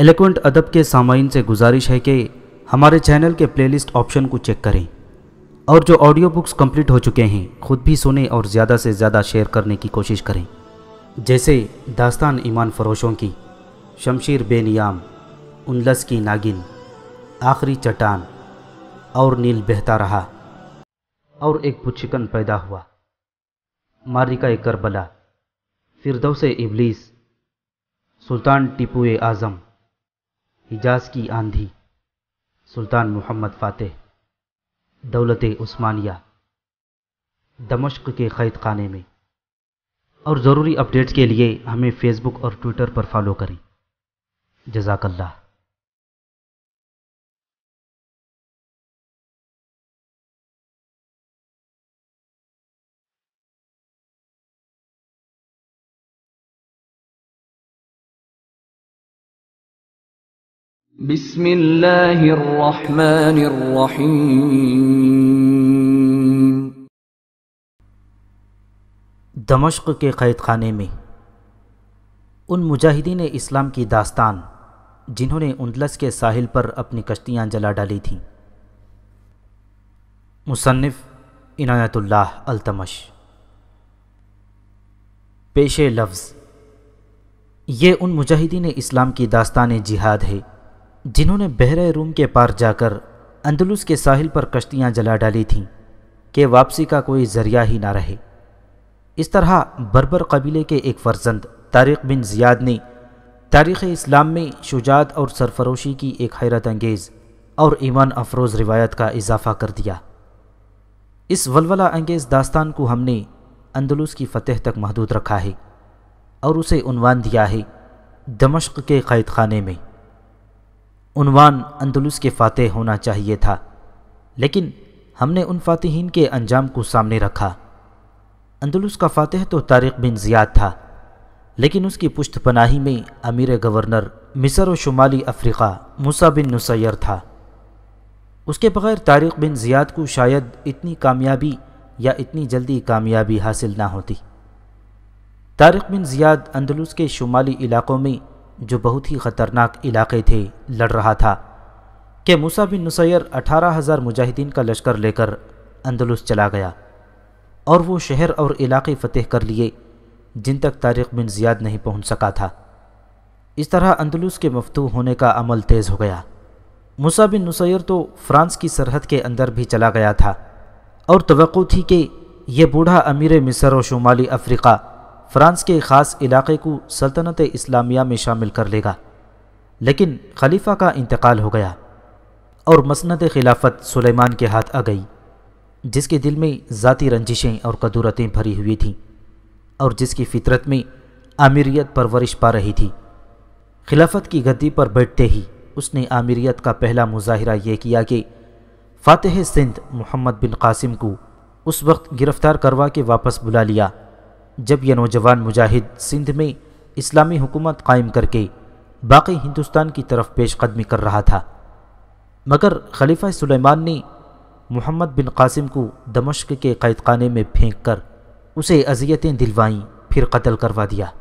Eloquent अदब के सामाइन से गुजारिश है कि हमारे चैनल के प्लेलिस्ट ऑप्शन को चेक करें और जो ऑडियो बुक्स कम्प्लीट हो चुके हैं खुद भी सुने और ज़्यादा से ज़्यादा शेयर करने की कोशिश करें जैसे दास्तान ईमान फरोशों की शमशीर बेनियाम उनलस की नागिन आखिरी चट्टान और नील बहता रहा और एक पुच्छिकन पैदा हुआ मारिका एक करबला फिरदौस इबलीस सुल्तान टिपू आज़म हिजाज की आंधी सुल्तान मोहम्मद फ़ातेह दौलत उस्मानिया दमश्क के क़ैद खाने में और ज़रूरी अपडेट्स के लिए हमें फेसबुक और ट्विटर पर फॉलो करें जजाकल्ला बिस्मिल्लाहिर्रहमानिर्रहीम दमश्क के क़ैद खाने में उन मुजाहिदीन इस्लाम की दास्तान जिन्होंने उंदलस के साहिल पर अपनी कश्तियाँ जला डाली थीं मुसन्फ़ इनायतुल्लाह अलतमश पेशे लफ्ज़ ये उन मुजाहिदीन इस्लाम की दास्तान जिहाद है जिन्होंने बहरे रूम के पार जाकर अंदलुस के साहिल पर कश्तियाँ जला डाली थीं कि वापसी का कोई ज़रिया ही ना रहे इस तरह बर्बर कबीले के एक फर्जंद तारिक बिन ज़ियाद ने तारीख़ इस्लाम में शुजात और सरफरोशी की एक हैरत अंगेज़ और ईमान अफरोज़ रिवायत का इजाफ़ा कर दिया इस वलवला अंगेज़ दास्तान को हमने अंदलुस की फ़तेह तक महदूद रखा है और उसे उनवान दिया है दमश्क के क़ैद खाने में उनवान अंदलुस के फातह होना चाहिए था लेकिन हमने उन फातहीन के अंजाम को सामने रखा अंदलुस का फातह तो तारिक बिन ज़ियाद था लेकिन उसकी पुश्त पनाही में अमीर गवर्नर मिसर और शुमाली अफ्रीका मूसा बिन नुसैर था उसके बगैर तारिक बिन ज़ियाद को शायद इतनी कामयाबी या इतनी जल्दी कामयाबी हासिल ना होती तारिक बिन ज़ियाद अंदलुस के शुमाली इलाक़ों में जो बहुत ही ख़तरनाक इलाके थे लड़ रहा था कि मूसा बिन नुसैर अठारह हज़ार मुजाहिदीन का लश्कर लेकर अंदलुस चला गया और वो शहर और इलाके फ़तेह कर लिए जिन तक तारिक बिन ज़ियाद नहीं पहुंच सका था इस तरह अंदलुस के मफतू होने का अमल तेज़ हो गया मूसा बिन नुसैर तो फ्रांस की सरहद के अंदर भी चला गया था और तो थी कि यह बूढ़ा अमीर मिसर और शुमाली अफ्रीका फ्रांस के ख़ास इलाके को सल्तनत इस्लामिया में शामिल कर लेगा लेकिन खलीफा का इंतकाल हो गया और मसनत खिलाफत सुलेमान के हाथ आ गई जिसके दिल में ज़ाती रंजिशें और कदूरतें भरी हुई थीं और जिसकी फितरत में आमिरियत परवरिश पा रही थी खिलाफत की गद्दी पर बैठते ही उसने आमिरियत का पहला मुजाहरा यह किया कि फ़ातह सिंध मोहम्मद बिन कासिम को उस वक्त गिरफ़्तार करवा के वापस बुला लिया जब यह नौजवान मुजाहिद सिंध में इस्लामी हुकूमत कायम करके बाकी हिंदुस्तान की तरफ पेश कदमी कर रहा था मगर खलीफा सुलेमान ने मोहम्मद बिन कासिम को दमश्क के कैद खाने में फेंक कर उसे अजियतें दिलवाईं फिर कत्ल करवा दिया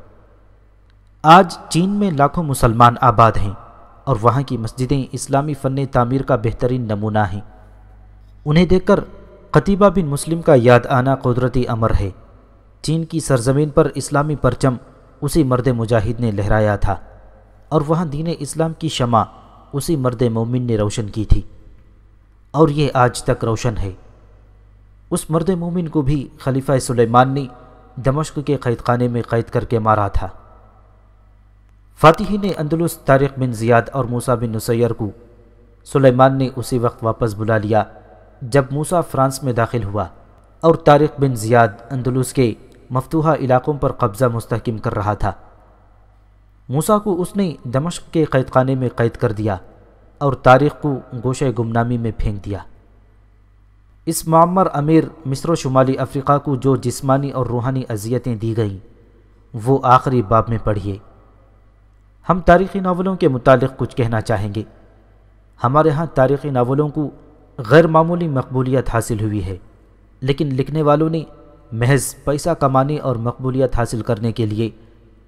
आज चीन में लाखों मुसलमान आबाद हैं और वहाँ की मस्जिदें इस्लामी फ़न तामीर का बेहतरीन नमूना हैं उन्हें देखकर कतीबा बिन मुस्लिम का याद आना कुदरती अमर है चीन की सरजमीन पर इस्लामी परचम उसी मर्द मुजाहिद ने लहराया था और वहाँ दीन इस्लाम की शमा उसी मर्द मोमिन ने रोशन की थी और ये आज तक रोशन है उस मर्द मोमिन को भी खलीफा सुलेमान ने दमश्क के क़ैद खाने में क़ैद करके मारा था फ़ातिही ने अंदलुस तारिक बिन ज़ियाद और मूसा बिन नसैर को सुलेमान ने उसी वक्त वापस बुला लिया जब मूसा फ्रांस में दाखिल हुआ और तारिक बिन ज़ियाद अंदलुस के मफतूहा इलाकों पर कब्ज़ा मुस्तकम कर रहा था मूसा को उसने दमश्क के कैद खाने में कैद कर दिया और तारीख को गोशे गुमनामी में फेंक दिया इस मामर अमीर मिस्र शुमाली अफ्रीका को जो जिस्मानी और रूहानी अजियतें दी गईं वो आखिरी बाब में पढ़िए हम तारीख़ी नावलों के मुतालिक कुछ कहना चाहेंगे हमारे यहाँ तारीख़ी नावलों को गैर मामूली मकबूलियत हासिल हुई है लेकिन लिखने वालों ने महज पैसा कमाने और मकबूलियत हासिल करने के लिए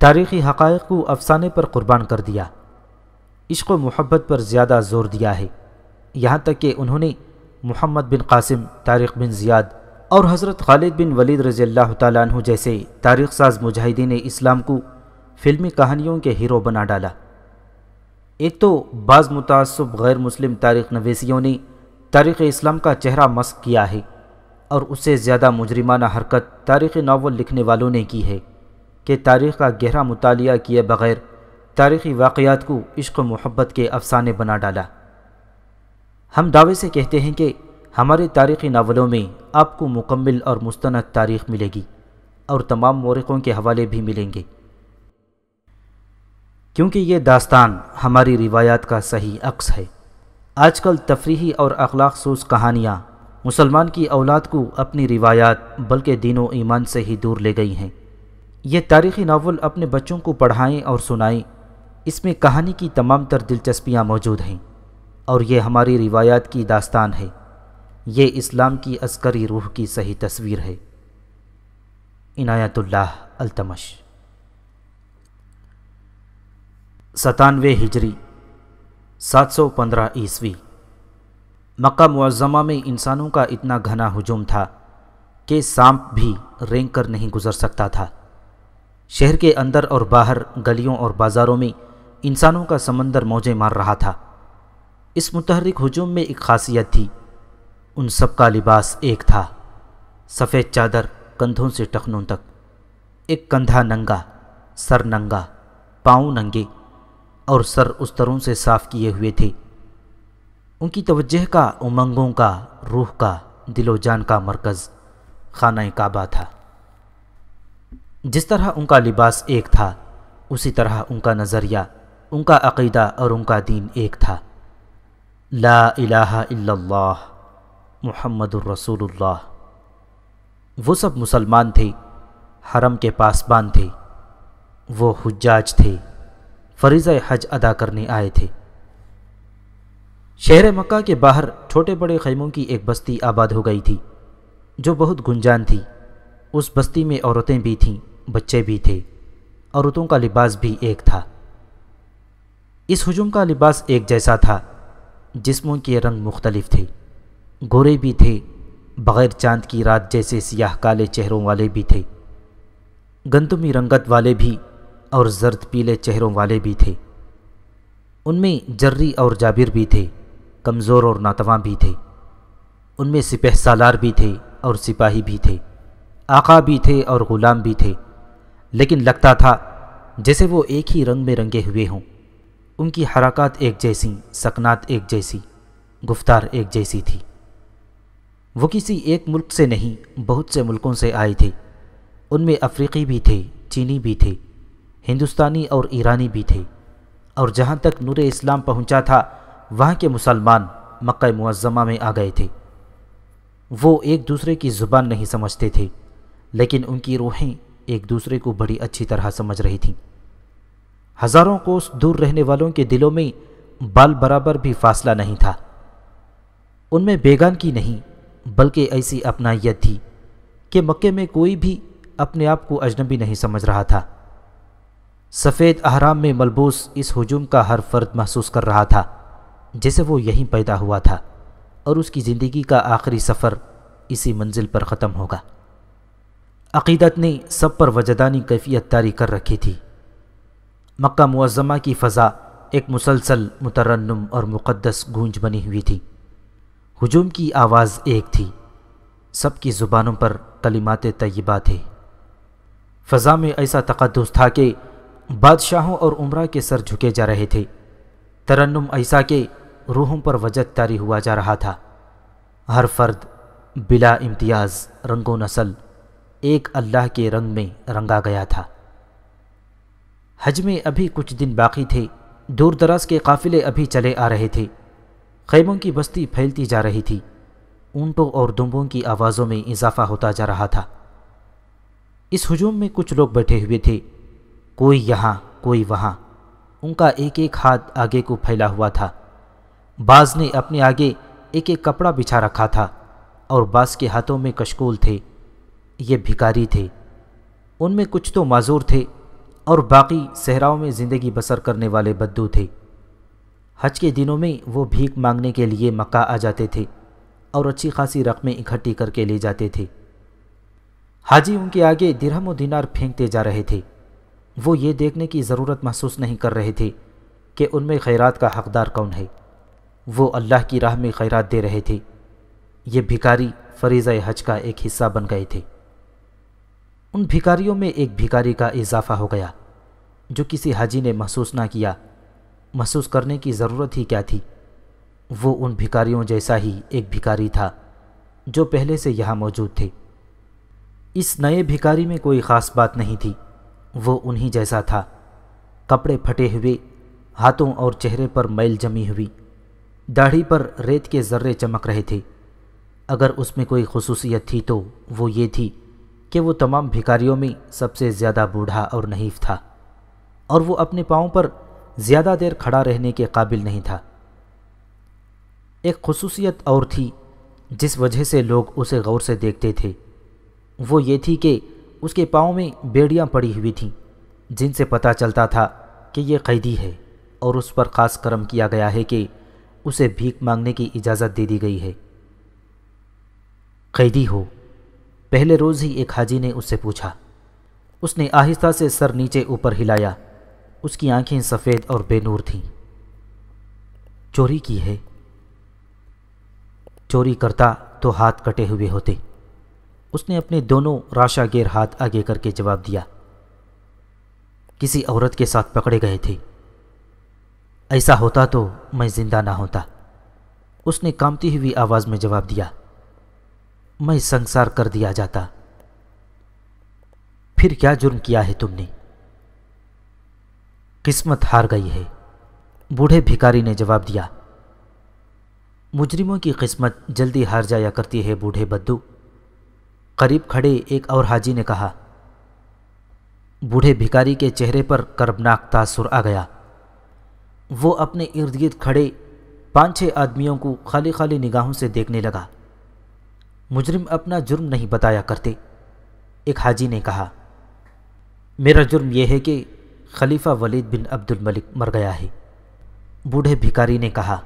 तारीख़ी हक़ को अफसाने पर कुर्बान कर दिया इश्क मोहब्बत पर ज़्यादा जोर दिया है यहाँ तक कि उन्होंने Muhammad bin Qasim Tariq bin Ziyad और हज़रत खालिद बिन वलीद रज़ी अल्लाह तु जैसे तारीख साज मुजाहिदीन इस्लाम को फिल्मी कहानियों के हीरो बना डाला एक तो बाज़ मुतासब गैर मुस्लिम तारीख नवेसियों ने तारीख़ इस्लाम का चेहरा मस्क किया है और उससे ज़्यादा मुजरिमाना हरकत तारीख़ नावल लिखने वालों ने की है कि तारीख़ का गहरा मुतालिया किए बग़ैर तारीख़ी वाक़ात को इश्क मोहब्बत के अफसाने बना डाला हम दावे से कहते हैं कि हमारे तारीख़ी नावलों में आपको मुकम्मल और मुस्ंद तारीख़ मिलेगी और तमाम मौरक़ों के हवाले भी मिलेंगे क्योंकि ये दास्तान हमारी रिवायात का सही अक्स है आजकल तफरीही और अखलाक सूस कहानियाँ मुसलमान की औलाद को अपनी रिवायात बल्कि दीनों ईमान से ही दूर ले गई हैं ये तारीख़ी नावल अपने बच्चों को पढ़ाएँ और सुनाएँ इसमें कहानी की तमाम तर दिलचस्पियाँ मौजूद हैं और यह हमारी रिवायात की दास्तान है ये इस्लाम की अस्करी रूह की सही तस्वीर है इनायतुल्लाह अल्तमश सतानवे हिजरी सात सौ पंद्रह ईस्वी मक्का मुआज़मा में इंसानों का इतना घना हुजूम था कि सांप भी रेंग कर नहीं गुजर सकता था शहर के अंदर और बाहर गलियों और बाज़ारों में इंसानों का समंदर मौजें मार रहा था इस मुतहरक हजूम में एक खासियत थी उन सब का लिबास एक था सफ़ेद चादर कंधों से टखनों तक एक कंधा नंगा सर नंगा पाँव नंगे और सर उस तरों से साफ़ किए हुए थे उनकी तवज्जह का उमंगों का रूह का दिलो जान का मरकज़ खाना काबा था जिस तरह उनका लिबास एक था उसी तरह उनका नज़रिया उनका अकीदा और उनका दीन एक था ला इलाहा इल्लल्लाह मुहम्मदुर रसूलुल्लाह वो सब मुसलमान थे हरम के पासबान थे वो हुज्जाज थे फरीज़ हज अदा करने आए थे शहर मक्का के बाहर छोटे बड़े खैमों की एक बस्ती आबाद हो गई थी जो बहुत गुंजान थी उस बस्ती में औरतें भी थीं बच्चे भी थे औरतों का लिबास भी एक था इस हजूम का लिबास एक जैसा था जिस्मों के रंग मुख्तलिफ थे गोरे भी थे बग़ैर चांद की रात जैसे सियाह काले चेहरों वाले भी थे गंदमी रंगत वाले भी और जर्द पीले चेहरों वाले भी थे उनमें जर्री और जाबिर भी थे कमज़ोर और नातवा भी थे उनमें सिपह सालार भी थे और सिपाही भी थे आका भी थे और ग़ुलाम भी थे लेकिन लगता था जैसे वो एक ही रंग में रंगे हुए हों उनकी हरकत एक जैसी सकनात एक जैसी गुफ्तार एक जैसी थी वो किसी एक मुल्क से नहीं बहुत से मुल्कों से आए थे उनमें अफ्रीकी भी थे चीनी भी थे हिंदुस्तानी और ईरानी भी थे और जहाँ तक नूर इस्लाम पहुँचा था वहाँ के मुसलमान मक् मुआज़मा में आ गए थे वो एक दूसरे की ज़ुबान नहीं समझते थे लेकिन उनकी रूहें एक दूसरे को बड़ी अच्छी तरह समझ रही थीं हज़ारों कोस दूर रहने वालों के दिलों में बाल बराबर भी फासला नहीं था उनमें बेगान की नहीं बल्कि ऐसी अपनाइत थी कि मक्के में कोई भी अपने आप को अजनबी नहीं समझ रहा था सफ़ेद अहराम में मलबूस इस हजूम का हर फर्द महसूस कर रहा था जैसे वो यहीं पैदा हुआ था और उसकी ज़िंदगी का आखिरी सफ़र इसी मंजिल पर ख़त्म होगा अकीदत ने सब पर वजदानी कैफियत तारी कर रखी थी मक्का मुआज़मा की फ़ज़ा एक मुसलसल मुतरन्नम और मुक़दस गूंज बनी हुई थी हजूम की आवाज़ एक थी सबकी ज़ुबानों पर कलिमात तयबा थे फ़ज़ा में ऐसा तकदस था कि बादशाहों और उम्र के सर झुके जा रहे थे तरन्नम ऐसा के रूहों पर वजह तारी हुआ जा रहा था हर फर्द बिला इम्तियाज़ रंगो नसल एक अल्लाह के रंग में रंगा गया था हज में अभी कुछ दिन बाकी थे दूर दराज के काफ़िले अभी चले आ रहे थे खैमों की बस्ती फैलती जा रही थी ऊंटों और दुम्बों की आवाज़ों में इजाफा होता जा रहा था इस हजूम में कुछ लोग बैठे हुए थे कोई यहाँ कोई वहाँ उनका एक एक हाथ आगे को फैला हुआ था बाज ने अपने आगे एक एक कपड़ा बिछा रखा था और बाज के हाथों में कशकूल थे ये भिकारी थे उनमें कुछ तो माजूर थे और बाकी सहराओं में ज़िंदगी बसर करने वाले बद्दू थे हज के दिनों में वो भीख मांगने के लिए मक्का आ जाते थे और अच्छी खासी रकमें इकट्ठी करके ले जाते थे हाजी उनके आगे दिरहम और दिनार फेंकते जा रहे थे वो ये देखने की ज़रूरत महसूस नहीं कर रहे थे कि उनमें खैरात का हकदार कौन है वो अल्लाह की राह में खैरात दे रहे थे ये भिकारी फरीज़ हज का एक हिस्सा बन गए थे उन भिकारियों में एक भिकारी का इजाफा हो गया जो किसी हाजी ने महसूस ना किया महसूस करने की ज़रूरत ही क्या थी वो उन भिकारियों जैसा ही एक भिकारी था जो पहले से यहाँ मौजूद थे इस नए भिकारी में कोई ख़ास बात नहीं थी वो उन्हीं जैसा था कपड़े फटे हुए हाथों और चेहरे पर मैल जमी हुई दाढ़ी पर रेत के जर्रे चमक रहे थे अगर उसमें कोई खसूसियत थी तो वो ये थी कि वो तमाम भिकारियों में सबसे ज़्यादा बूढ़ा और नहीफ था और वो अपने पाँव पर ज़्यादा देर खड़ा रहने के काबिल नहीं था एक खसूसियत और थी जिस वजह से लोग उसे गौर से देखते थे वो ये थी कि उसके पाँव में बेड़ियाँ पड़ी हुई थीं जिनसे पता चलता था कि ये कैदी है और उस पर ख़ास करम किया गया है कि उसे भीख मांगने की इजाज़त दे दी गई है कैदी हो पहले रोज़ ही एक हाजी ने उससे पूछा उसने आहिस्ता से सर नीचे ऊपर हिलाया उसकी आंखें सफ़ेद और बेनूर थीं चोरी की है चोरी करता तो हाथ कटे हुए होते उसने अपने दोनों राशागेर हाथ आगे करके जवाब दिया किसी औरत के साथ पकड़े गए थे ऐसा होता तो मैं जिंदा ना होता उसने कामती हुई आवाज़ में जवाब दिया मैं संसार कर दिया जाता फिर क्या जुर्म किया है तुमने किस्मत हार गई है बूढ़े भिकारी ने जवाब दिया मुजरिमों की किस्मत जल्दी हार जाया करती है बूढ़े बद्दू करीब खड़े एक और हाजी ने कहा बूढ़े भिकारी के चेहरे पर कर्बनाक तासुर आ गया वो अपने इर्द गिर्द खड़े पाँच छः आदमियों को खाली खाली निगाहों से देखने लगा मुजरिम अपना जुर्म नहीं बताया करते एक हाजी ने कहा मेरा जुर्म यह है कि खलीफा वलीद बिन अब्दुल मलिक मर गया है बूढ़े भिकारी ने कहा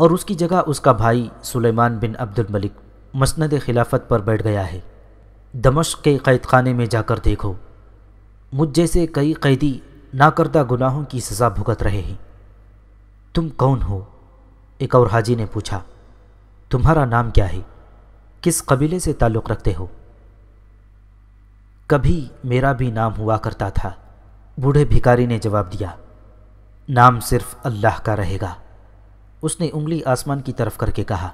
और उसकी जगह उसका भाई सुलेमान बिन अब्दुल मलिक मसनद खिलाफत पर बैठ गया है दमश के कैद खाने में जाकर देखो मुझ जैसे कई कैदी नाकर्दा गुनाहों की सज़ा भुगत रहे हैं तुम कौन हो एक और हाजी ने पूछा तुम्हारा नाम क्या है किस कबीले से ताल्लुक़ रखते हो कभी मेरा भी नाम हुआ करता था बूढ़े भिकारी ने जवाब दिया नाम सिर्फ अल्लाह का रहेगा उसने उंगली आसमान की तरफ करके कहा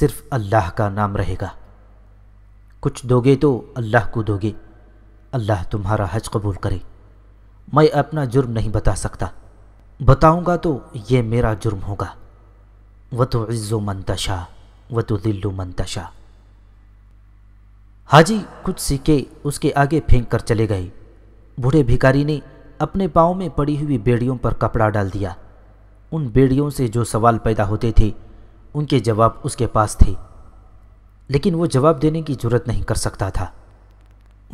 सिर्फ अल्लाह का नाम रहेगा कुछ दोगे तो अल्लाह को दोगे अल्लाह तुम्हारा हज कबूल करे मैं अपना जुर्म नहीं बता सकता बताऊंगा तो ये मेरा जुर्म होगा व तो इज़्ज़ो मंतशा व तो दिल्लु मंतशा हाजी कुछ सिक्के उसके आगे फेंक कर चले गए बूढ़े भिकारी ने अपने पाँव में पड़ी हुई बेड़ियों पर कपड़ा डाल दिया उन बेड़ियों से जो सवाल पैदा होते थे उनके जवाब उसके पास थे लेकिन वो जवाब देने की जरूरत नहीं कर सकता था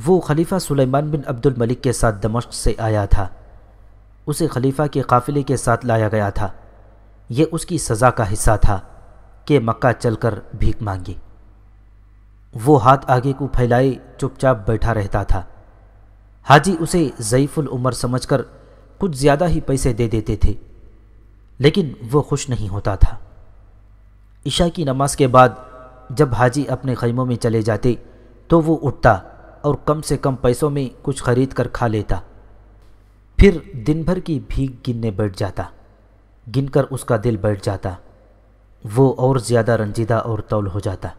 वो खलीफा सुलेमान बिन अब्दुल मलिक के साथ दमश्क से आया था उसे खलीफा के काफ़िले के साथ लाया गया था यह उसकी सज़ा का हिस्सा था कि मक्का चलकर भीख मांगी वो हाथ आगे को फैलाए चुपचाप बैठा रहता था हाजी उसे ज़यीफ़ुल उमर समझकर कुछ ज़्यादा ही पैसे दे देते थे लेकिन वो खुश नहीं होता था ईशा की नमाज के बाद जब हाजी अपने खैमों में चले जाते तो वो उठता और कम से कम पैसों में कुछ खरीद कर खा लेता फिर दिन भर की भीख गिनने बैठ जाता गिनकर उसका दिल बैठ जाता वो और ज़्यादा रंजीदा और तौल हो जाता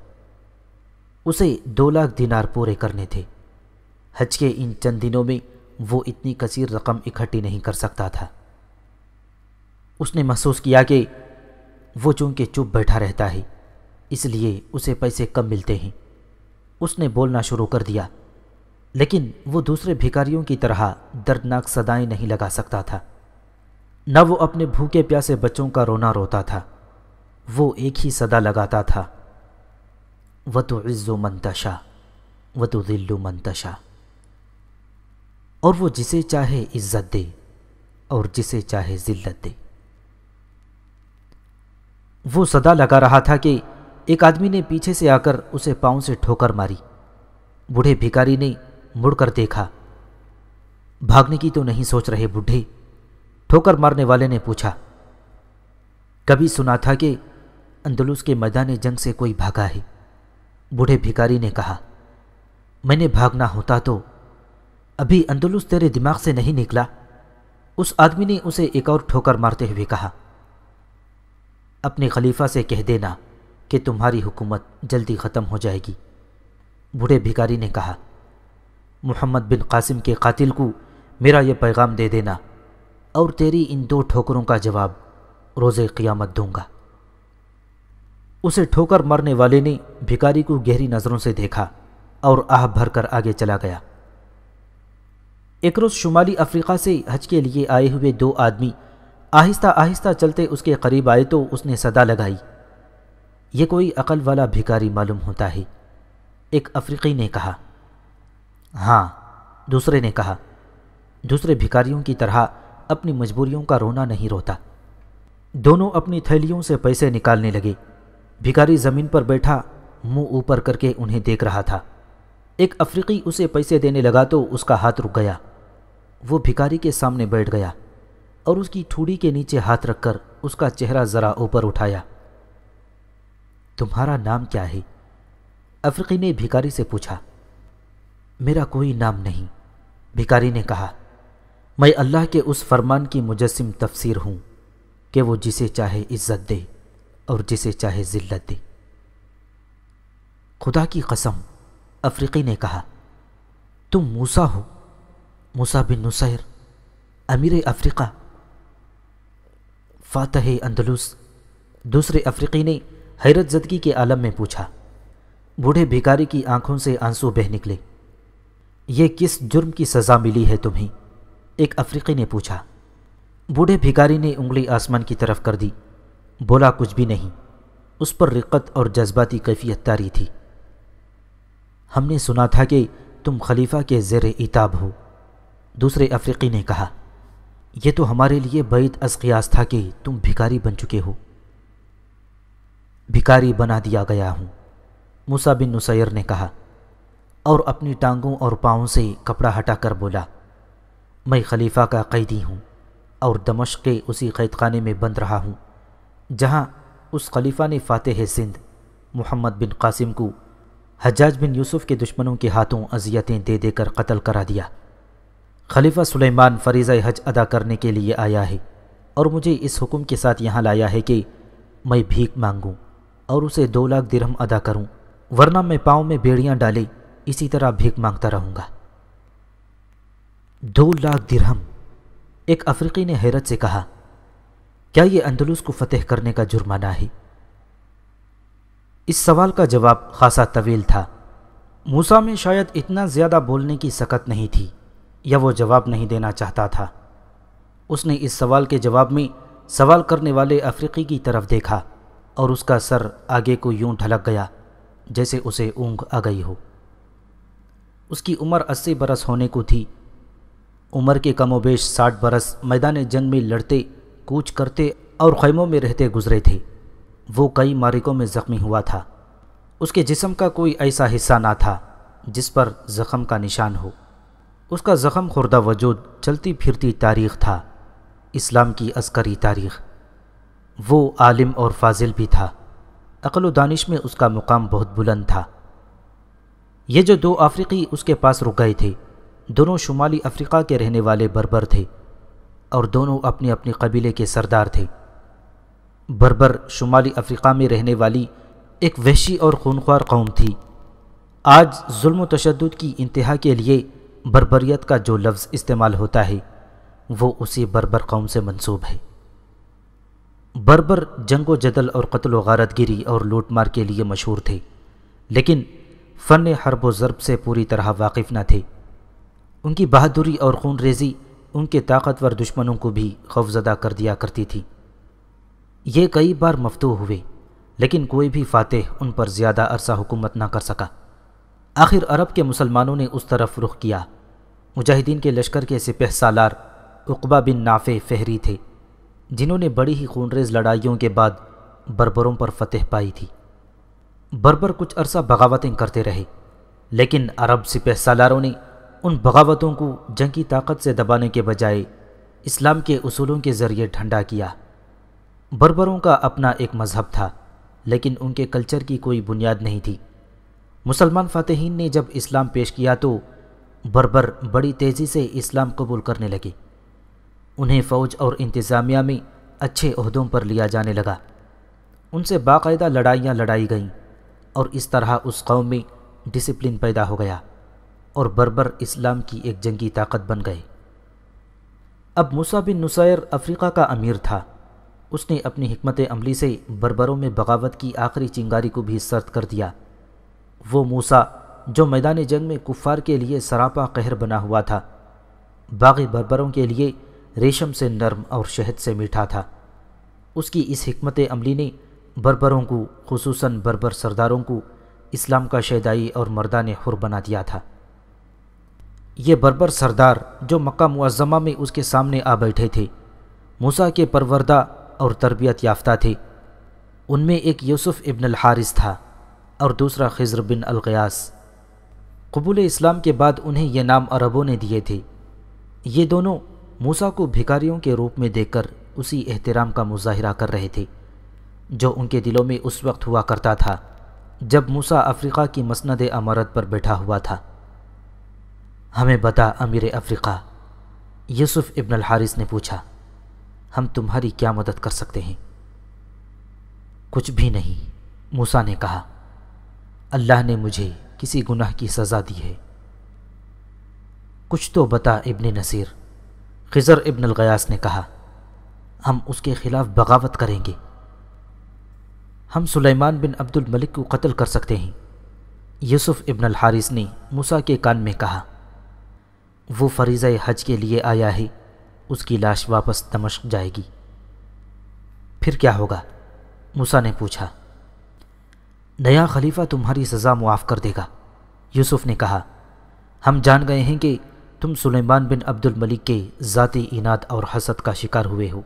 उसे दो लाख दिनार पूरे करने थे हज के इन चंद दिनों में वो इतनी कसीर रकम इकट्ठी नहीं कर सकता था उसने महसूस किया कि वो चूंकि चुप बैठा रहता है इसलिए उसे पैसे कम मिलते हैं उसने बोलना शुरू कर दिया लेकिन वो दूसरे भिकारियों की तरह दर्दनाक सदाएं नहीं लगा सकता था न वो अपने भूखे प्यासे बच्चों का रोना रोता था वो एक ही सदा लगाता था व तो इज़्ज़ो मंतशा व तो दिल्लु मंतशा और वो जिसे चाहे इज्जत दे और जिसे चाहे ज़िल्लत दे वो सदा लगा रहा था कि एक आदमी ने पीछे से आकर उसे पांव से ठोकर मारी बूढ़े भिखारी ने मुड़कर देखा भागने की तो नहीं सोच रहे बुढ़े ठोकर मारने वाले ने पूछा कभी सुना था कि अंदलूस के मैदान जंग से कोई भागा है बूढ़े भिकारी ने कहा मैंने भागना होता तो अभी अंदलूस तेरे दिमाग से नहीं निकला उस आदमी ने उसे एक और ठोकर मारते हुए कहा अपने खलीफा से कह देना कि तुम्हारी हुकूमत जल्दी ख़त्म हो जाएगी बूढ़े भिकारी ने कहा मोहम्मद बिन कासिम के कातिल को मेरा यह पैगाम दे देना और तेरी इन दो ठोकरों का जवाब रोज़ क़ियामत दूंगा उसे ठोकर मरने वाले ने भिकारी को गहरी नज़रों से देखा और आह भर कर आगे चला गया एक रोज़ शुमाली अफ्रीका से हज के लिए आए हुए दो आदमी आहिस्ता आहिस्ता चलते उसके करीब आए तो उसने सदा लगाई ये कोई अकल वाला भिकारी मालूम होता है एक अफ्रीकी ने कहा हाँ दूसरे ने कहा दूसरे भिखारियों की तरह अपनी मजबूरियों का रोना नहीं रोता दोनों अपनी थैलियों से पैसे निकालने लगे भिखारी ज़मीन पर बैठा मुंह ऊपर करके उन्हें देख रहा था एक अफ्रीकी उसे पैसे देने लगा तो उसका हाथ रुक गया वो भिखारी के सामने बैठ गया और उसकी ठूड़ी के नीचे हाथ रखकर उसका चेहरा ज़रा ऊपर उठाया तुम्हारा नाम क्या है अफ्रीकी ने भिखारी से पूछा मेरा कोई नाम नहीं भिकारी ने कहा मैं अल्लाह के उस फरमान की मुजस्म तफसीर हूँ कि वो जिसे चाहे इज्जत दे और जिसे चाहे ज़िल्लत दे खुदा की कसम अफ्रीकी ने कहा तुम मूसा हो मूसा बिन नुसैर अमीर अफ्रीका फातह अंदलुस दूसरे अफ्रीकी ने हैरत जदगी के आलम में पूछा बूढ़े भिकारी की आंखों से आंसू बह निकले ये किस जुर्म की सज़ा मिली है तुम्हें एक अफ्रीकी ने पूछा बूढ़े भिखारी ने उंगली आसमान की तरफ कर दी बोला कुछ भी नहीं उस पर रिक्कत और जज्बाती कैफियत तारी थी हमने सुना था कि तुम खलीफा के जेर इताब हो दूसरे अफ्रीकी ने कहा यह तो हमारे लिए बैद असकियास था कि तुम भिखारी बन चुके हो भिखारी बना दिया गया हूँ मूसा बिन नुसैर ने कहा और अपनी टांगों और पाँव से कपड़ा हटाकर बोला मैं खलीफा का कैदी हूँ और दमश्क के उसी कैद खाने में बंद रहा हूँ जहाँ उस खलीफा ने फ़ातह सिंध मोहम्मद बिन कासिम को हजाज बिन यूसुफ के दुश्मनों के हाथों अजियतें दे देकर कत्ल करा दिया खलीफा सुलेमान फरीज़ हज अदा करने के लिए आया है और मुझे इस हुक्म के साथ यहाँ लाया है कि मैं भीख मांगूँ और उसे दो लाख दिरहम अदा करूँ वरना मैं पाँव में बेड़ियाँ डाली इसी तरह भीख मांगता रहूंगा दो लाख दिरहम एक अफ्रीकी ने हैरत से कहा क्या ये अंदलूस को फतेह करने का जुर्माना है इस सवाल का जवाब खासा तवील था मूसा में शायद इतना ज़्यादा बोलने की सकत नहीं थी या वो जवाब नहीं देना चाहता था उसने इस सवाल के जवाब में सवाल करने वाले अफ्रीकी की तरफ देखा और उसका सर आगे को यूं ढलक गया जैसे उसे ऊँग आ गई हो उसकी उम्र अस्सी बरस होने को थी उम्र के कमोबेश साठ बरस मैदान जंग में लड़ते कूच करते और खैमों में रहते गुजरे थे वो कई मारिकों में ज़ख्मी हुआ था उसके जिसम का कोई ऐसा हिस्सा ना था जिस पर ज़ख़म का निशान हो उसका ज़ख्म खुर्दा वजूद चलती फिरती तारीख़ था इस्लाम की अस्करी तारीख़ वो आलिम और फाजिल भी था अकल दानिश में उसका मुकाम बहुत बुलंद था ये जो दो अफ्रीकी उसके पास रुक गए थे दोनों शुमाली अफ्रीका के रहने वाले बर्बर थे और दोनों अपने अपने कबीले के सरदार थे बर्बर शुमाली अफ्रीका में रहने वाली एक वहशी और खूनख्वार कौम थी आज जुल्म तशद की इंतहा के लिए बर्बरीत का जो लफ्ज़ इस्तेमाल होता है वो उसी बर्बर कौम से मंसूब है बर्बर जंगो जदल और कत्ल वारत गिरी और लूट मार के लिए मशहूर थे लेकिन फ़न हरबो ज़रब से पूरी तरह वाकिफ़ न थे उनकी बहादुरी और खून रेजी उनके ताकतवर दुश्मनों को भी खौफजदा कर दिया करती थी ये कई बार मफतू हुए लेकिन कोई भी फातह उन पर ज़्यादा अरसा हुकूमत ना कर सका आखिर अरब के मुसलमानों ने उस तरफ रुख किया मुजाहिदीन के लश्कर के सिपह सालार उकबा बिन नाफे फहरी थे जिन्होंने बड़ी ही खूनरेज लड़ाइयों के बाद बर्बरों पर फतेह पाई थी बर्बर कुछ अरसा बगावतें करते रहे लेकिन अरब सिपह सालारों ने उन बगावतों को जंगी ताकत से दबाने के बजाय इस्लाम के असूलों के ज़रिए ठंडा किया बर्बरों का अपना एक मज़हब था लेकिन उनके कल्चर की कोई बुनियाद नहीं थी मुसलमान फ़ातहन ने जब इस्लाम पेश किया तो बर्बर बड़ी तेज़ी से इस्लाम कबूल करने लगे उन्हें फ़ौज और इंतज़ामिया में अच्छे अहदों पर लिया जाने लगा उनसे बाकायदा लड़ाइयाँ लड़ाई गईं और इस तरह उस कौम में डिसिप्लिन पैदा हो गया और बर्बर इस्लाम की एक जंगी ताकत बन गए अब मूसा बिन नुसैर अफ्रीका का अमीर था उसने अपनी हमत अमली से बर्बरों में बगावत की आखिरी चिंगारी को भी सर्द कर दिया वो मूसा जो मैदान जंग में कुफ़ार के लिए सरापा कहर बना हुआ था बागी बर्बरों के लिए रेशम से नरम और शहद से मीठा था उसकी इस हमत अमली ने बर्बरों को खसूस बर्बर सरदारों को इस्लाम का शैदाई और ने हुर बना दिया था ये बर्बर सरदार जो मक्का मुआज़मा में उसके सामने आ बैठे थे मूसा के परवरदा और तरबियत याफ्ता थे उनमें एक यूसुफ इब्न हारिस था और दूसरा खिज्र बिन अलगयास कबूल इस्लाम के बाद उन्हें ये नाम अरबों ने दिए थे ये दोनों मूसा को भिकारियों के रूप में देखकर उसी एहतराम का मुजाहरा कर रहे थे जो उनके दिलों में उस वक्त हुआ करता था जब मूसा अफ्रीका की मसनद अमारत पर बैठा हुआ था हमें बता अमीर अफ्रीका यूसुफ इब्न हारिस ने पूछा हम तुम्हारी क्या मदद कर सकते हैं कुछ भी नहीं मूसा ने कहा अल्लाह ने मुझे किसी गुनाह की सज़ा दी है कुछ तो बता इब्न नसीर खज़र इब्न गयास ने कहा हम उसके ख़िलाफ़ बगावत करेंगे हम सुलेमान बिन अब्दुल मलिक को कत्ल कर सकते हैं यूसुफ इब्न हारिस ने मूसा के कान में कहा वो फरीज़ हज के लिए आया है उसकी लाश वापस दमश्क जाएगी फिर क्या होगा मूसा ने पूछा नया खलीफा तुम्हारी सज़ा मुआफ़ कर देगा यूसुफ ने कहा हम जान गए हैं कि तुम सुलेमान बिन अब्दुल मलिक के ज़ाती इनाद और हसद का शिकार हुए हो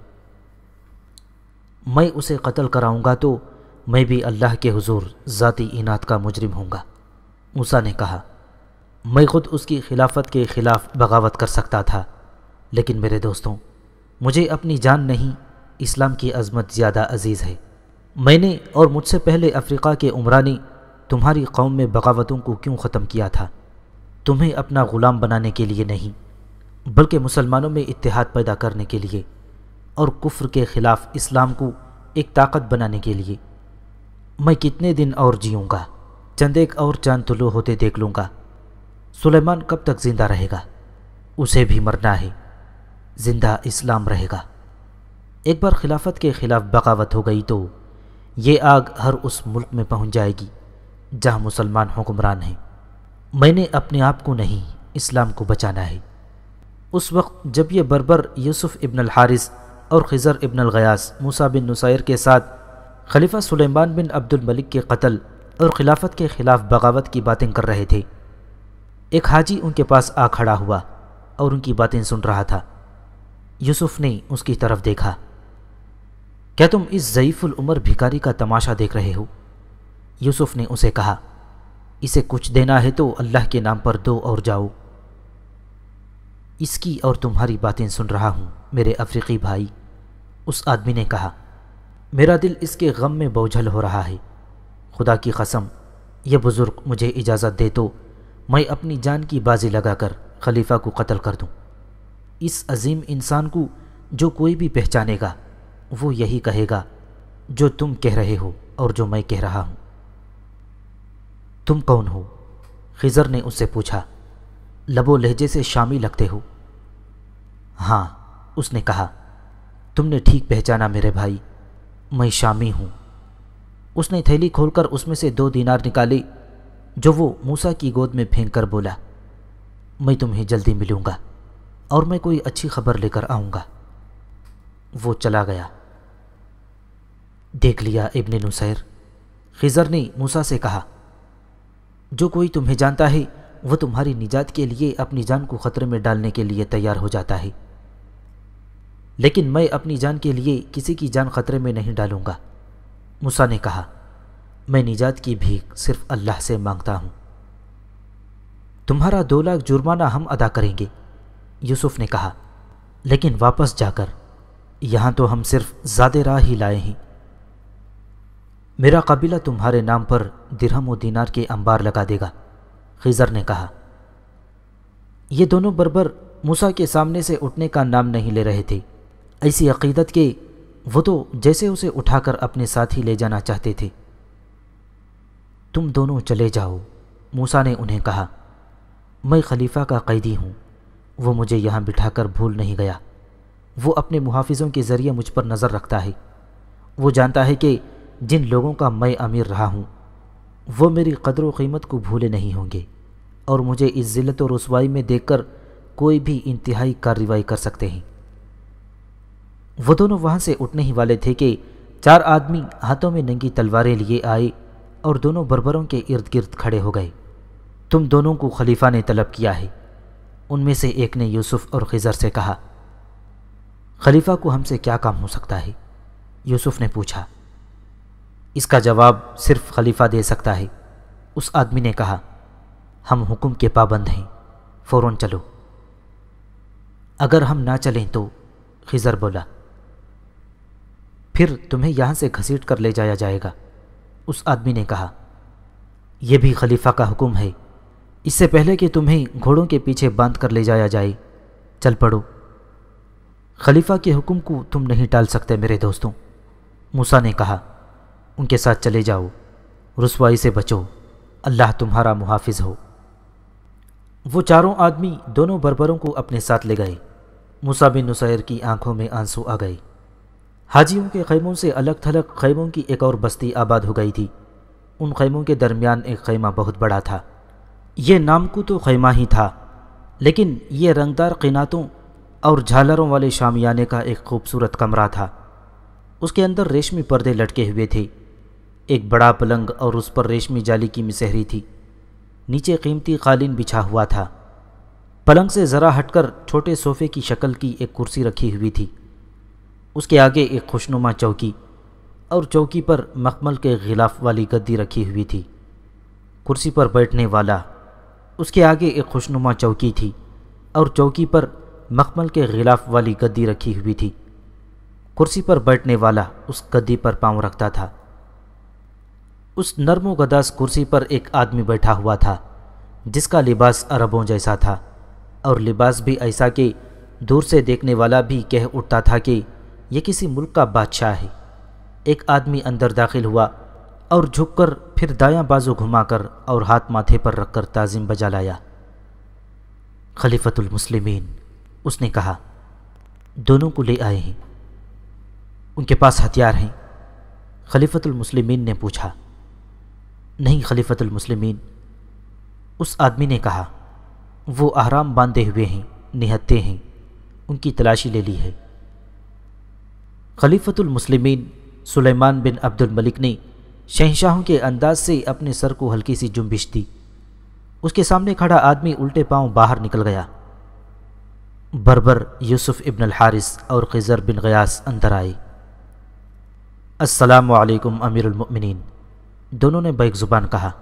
मैं उसे कत्ल कराऊंगा तो મેબી અલ્લાહ કે હુઝુર જાતી ઇનાત કા મુજરીમ હોંગા موسی نے કહા મેં ખુદ ઉસકી ખিলাફત કે खिलाफ બગાવત કર સકતા થા લેકિન મેરે દોસ્તો મુજે apni જાન નહીં ઇસ્લામ કી અઝમત જ્યાદા અज़ीज़ હૈ મેને ઔર મુજે સે પહેલે આફ્રિકા કે ઉમરાની તુમहारी કૌમ મે બગાવતોં કો ક્યું ખતમ કિયા થા તુમે અપના ગુલામ બનાને કે લિયે નહીં બલકે મુસ્લમાનો મે ઇત્ ティ હાદ પૈદા કરને કે લિયે ઔર કુફર કે ખિલાફ ઇસ્લામ કો એક તાકત બનાને કે લિયે मैं कितने दिन और जीऊँगा चंद एक और चांद तुलू होते देख लूँगा सुलेमान कब तक जिंदा रहेगा उसे भी मरना है जिंदा इस्लाम रहेगा एक बार खिलाफत के ख़िलाफ़ बगावत हो गई तो ये आग हर उस मुल्क में पहुंच जाएगी जहां मुसलमान हुक्मरान हैं मैंने अपने आप को नहीं इस्लाम को बचाना है उस वक्त जब ये बर्बर यूसुफ इब्न हारिस और ख़िज़र इब्न गयास मूसा बिन नुसैर के साथ खलीफा सुलेमान बिन अब्दुल मलिक के कत्ल और खिलाफत के खिलाफ बगावत की बातें कर रहे थे एक हाजी उनके पास आ खड़ा हुआ और उनकी बातें सुन रहा था यूसुफ ने उसकी तरफ देखा क्या तुम इस ज़यीफ़ुल उमर भिखारी का तमाशा देख रहे हो यूसुफ ने उसे कहा इसे कुछ देना है तो अल्लाह के नाम पर दो और जाओ इसकी और तुम्हारी बातें सुन रहा हूँ मेरे अफ्रीकी भाई उस आदमी ने कहा मेरा दिल इसके गम में बौझल हो रहा है खुदा की कसम यह बुज़ुर्ग मुझे इजाज़त दे तो मैं अपनी जान की बाजी लगाकर खलीफा को कत्ल कर दूं। इस अजीम इंसान को जो कोई भी पहचानेगा वो यही कहेगा जो तुम कह रहे हो और जो मैं कह रहा हूँ तुम कौन हो खिजर ने उससे पूछा लबो लहजे से शामी लगते हो हाँ उसने कहा तुमने ठीक पहचाना मेरे भाई मैं शामी हूँ उसने थैली खोलकर उसमें से दो दीनार निकाली जो वो मूसा की गोद में फेंक कर बोला मैं तुम्हें जल्दी मिलूँगा और मैं कोई अच्छी खबर लेकर आऊँगा वो चला गया देख लिया इबन नुसैर खिजर ने मूसा से कहा जो कोई तुम्हें जानता है वह तुम्हारी निजात के लिए अपनी जान को ख़तरे में डालने के लिए तैयार हो जाता है लेकिन मैं अपनी जान के लिए किसी की जान खतरे में नहीं डालूंगा मूसा ने कहा मैं निजात की भीख सिर्फ अल्लाह से मांगता हूँ तुम्हारा दो लाख जुर्माना हम अदा करेंगे यूसुफ ने कहा लेकिन वापस जाकर यहां तो हम सिर्फ ज़्यादा राह ही लाए हैं मेरा कबीला तुम्हारे नाम पर दिरहम और दीनार के अंबार लगा देगा खिजर ने कहा ये दोनों बरबर मूसा के सामने से उठने का नाम नहीं ले रहे थे ऐसी अकीदत के वो तो जैसे उसे उठाकर अपने साथ ही ले जाना चाहते थे तुम दोनों चले जाओ मूसा ने उन्हें कहा मैं खलीफा का कैदी हूँ वो मुझे यहाँ बिठाकर भूल नहीं गया वो अपने मुहाफिजों के ज़रिए मुझ पर नज़र रखता है वो जानता है कि जिन लोगों का मैं अमीर रहा हूँ वो मेरी कदर व कीमत को भूले नहीं होंगे और मुझे इस ज़िलत और रसवाई में देखकर कोई भी इंतहाई कार्रवाई कर सकते हैं वो दोनों वहाँ से उठने ही वाले थे कि चार आदमी हाथों में नंगी तलवारें लिए आए और दोनों बर्बरों के इर्द गिर्द खड़े हो गए तुम दोनों को खलीफा ने तलब किया है उनमें से एक ने यूसुफ और खिजर से कहा खलीफा को हमसे क्या काम हो सकता है यूसुफ ने पूछा इसका जवाब सिर्फ खलीफा दे सकता है उस आदमी ने कहा हम हुक्म के पाबंद हैं फ़ौर चलो अगर हम ना चलें तो खिजर बोला फिर तुम्हें यहाँ से घसीट कर ले जाया जाएगा उस आदमी ने कहा यह भी खलीफा का हुक्म है इससे पहले कि तुम्हें घोड़ों के पीछे बांध कर ले जाया जाए चल पड़ो खलीफा के हुक्म को तुम नहीं टाल सकते मेरे दोस्तों मूसा ने कहा उनके साथ चले जाओ रसवाई से बचो अल्लाह तुम्हारा मुहाफिज हो वो चारों आदमी दोनों बरबरों को अपने साथ ले गए मूसा बिन नुसैर की आंखों में आंसू आ गए हाजियों के खैमों से अलग थलग खैमों की एक और बस्ती आबाद हो गई थी उन खैमों के दरमियान एक खैमा बहुत बड़ा था ये नाम को तो खैमा ही था लेकिन ये रंगदार किनातों और झालरों वाले शामियाने का एक खूबसूरत कमरा था उसके अंदर रेशमी पर्दे लटके हुए थे एक बड़ा पलंग और उस पर रेशमी जाली की मिसहरी थी नीचे कीमती कालीन बिछा हुआ था पलंग से ज़रा हटकर छोटे सोफे की शक्ल की एक कुर्सी रखी हुई थी उसके आगे एक खुशनुमा चौकी और चौकी पर मखमल के गिलाफ वाली गद्दी रखी हुई थी कुर्सी पर बैठने वाला उसके आगे एक खुशनुमा चौकी थी और चौकी पर मखमल के गिलाफ वाली गद्दी रखी हुई थी कुर्सी पर बैठने वाला उस गद्दी पर पांव रखता था उस नरमो गदास कुर्सी पर एक आदमी बैठा हुआ था जिसका लिबास अरबों जैसा था और लिबास भी ऐसा कि दूर से देखने वाला भी कह उठता था कि ये किसी मुल्क का बादशाह है एक आदमी अंदर दाखिल हुआ और झुककर फिर दायां बाजू घुमाकर और हाथ माथे पर रखकर ताजिम बजा लाया खलीफतुल मुस्लिमीन उसने कहा दोनों को ले आए हैं उनके पास हथियार हैं खलीफतुल मुस्लिमीन ने पूछा नहीं खलीफतुल मुस्लिमीन उस आदमी ने कहा वो अहराम बांधे हुए हैं निहत्ते हैं उनकी तलाशी ले ली है खलीफतुलमसलिमिन सुलेमान बिन अब्दुल मलिक ने शहशाहों के अंदाज से अपने सर को हल्की सी जुम्बिश दी उसके सामने खड़ा आदमी उल्टे पांव बाहर निकल गया बरबर यूसुफ इब्न हारिस और ख़िज़र बिन गयास अंदर आए अमीरुल मोमिनीन दोनों ने बैक ज़ुबान कहा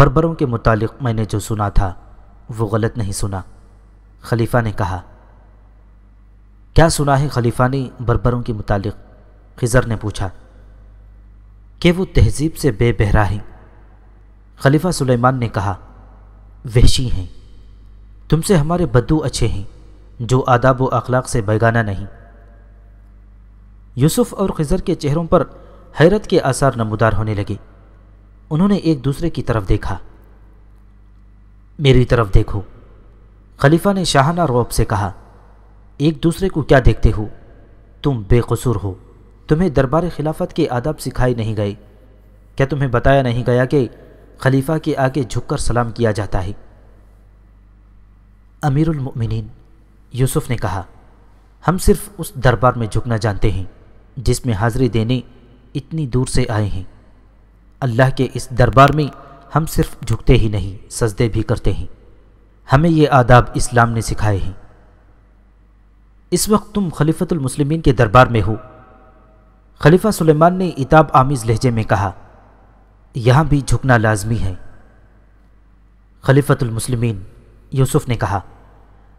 बरबरों के मुतालिक मैंने जो सुना था वो गलत नहीं सुना खलीफा ने कहा क्या सुना है खलीफा ने बरबरों के मुतालिक खिज़र ने पूछा कि वो तहजीब से बेबहरा हैं खलीफा सुलेमान ने कहा वहशी हैं तुमसे हमारे बद्दू अच्छे हैं जो आदाब व अखलाक से बेगाना नहीं यूसुफ और ख़िज़र के चेहरों पर हैरत के आसार नमदार होने लगे उन्होंने एक दूसरे की तरफ देखा मेरी तरफ देखो खलीफा ने शाहाना रौब से कहा एक दूसरे को क्या देखते हो तुम बेकसूर हो तुम्हें दरबार खिलाफत के आदाब सिखाए नहीं गए क्या तुम्हें बताया नहीं गया कि खलीफा के आगे झुककर सलाम किया जाता है अमीरमिन यूसुफ ने कहा हम सिर्फ उस दरबार में झुकना जानते हैं जिसमें हाजिरी देने इतनी दूर से आए हैं अल्लाह के इस दरबार में हम सिर्फ झुकते ही नहीं सजदे भी करते हैं हमें ये आदाब इस्लाम ने सिखाए हैं इस वक्त तुम खलीफतुल मुस्लिमीन के दरबार में हो खलीफा सुलेमान ने इताब आमीज़ लहजे में कहा यहाँ भी झुकना लाजमी है खलीफतुल मुस्लिमीन यूसुफ ने कहा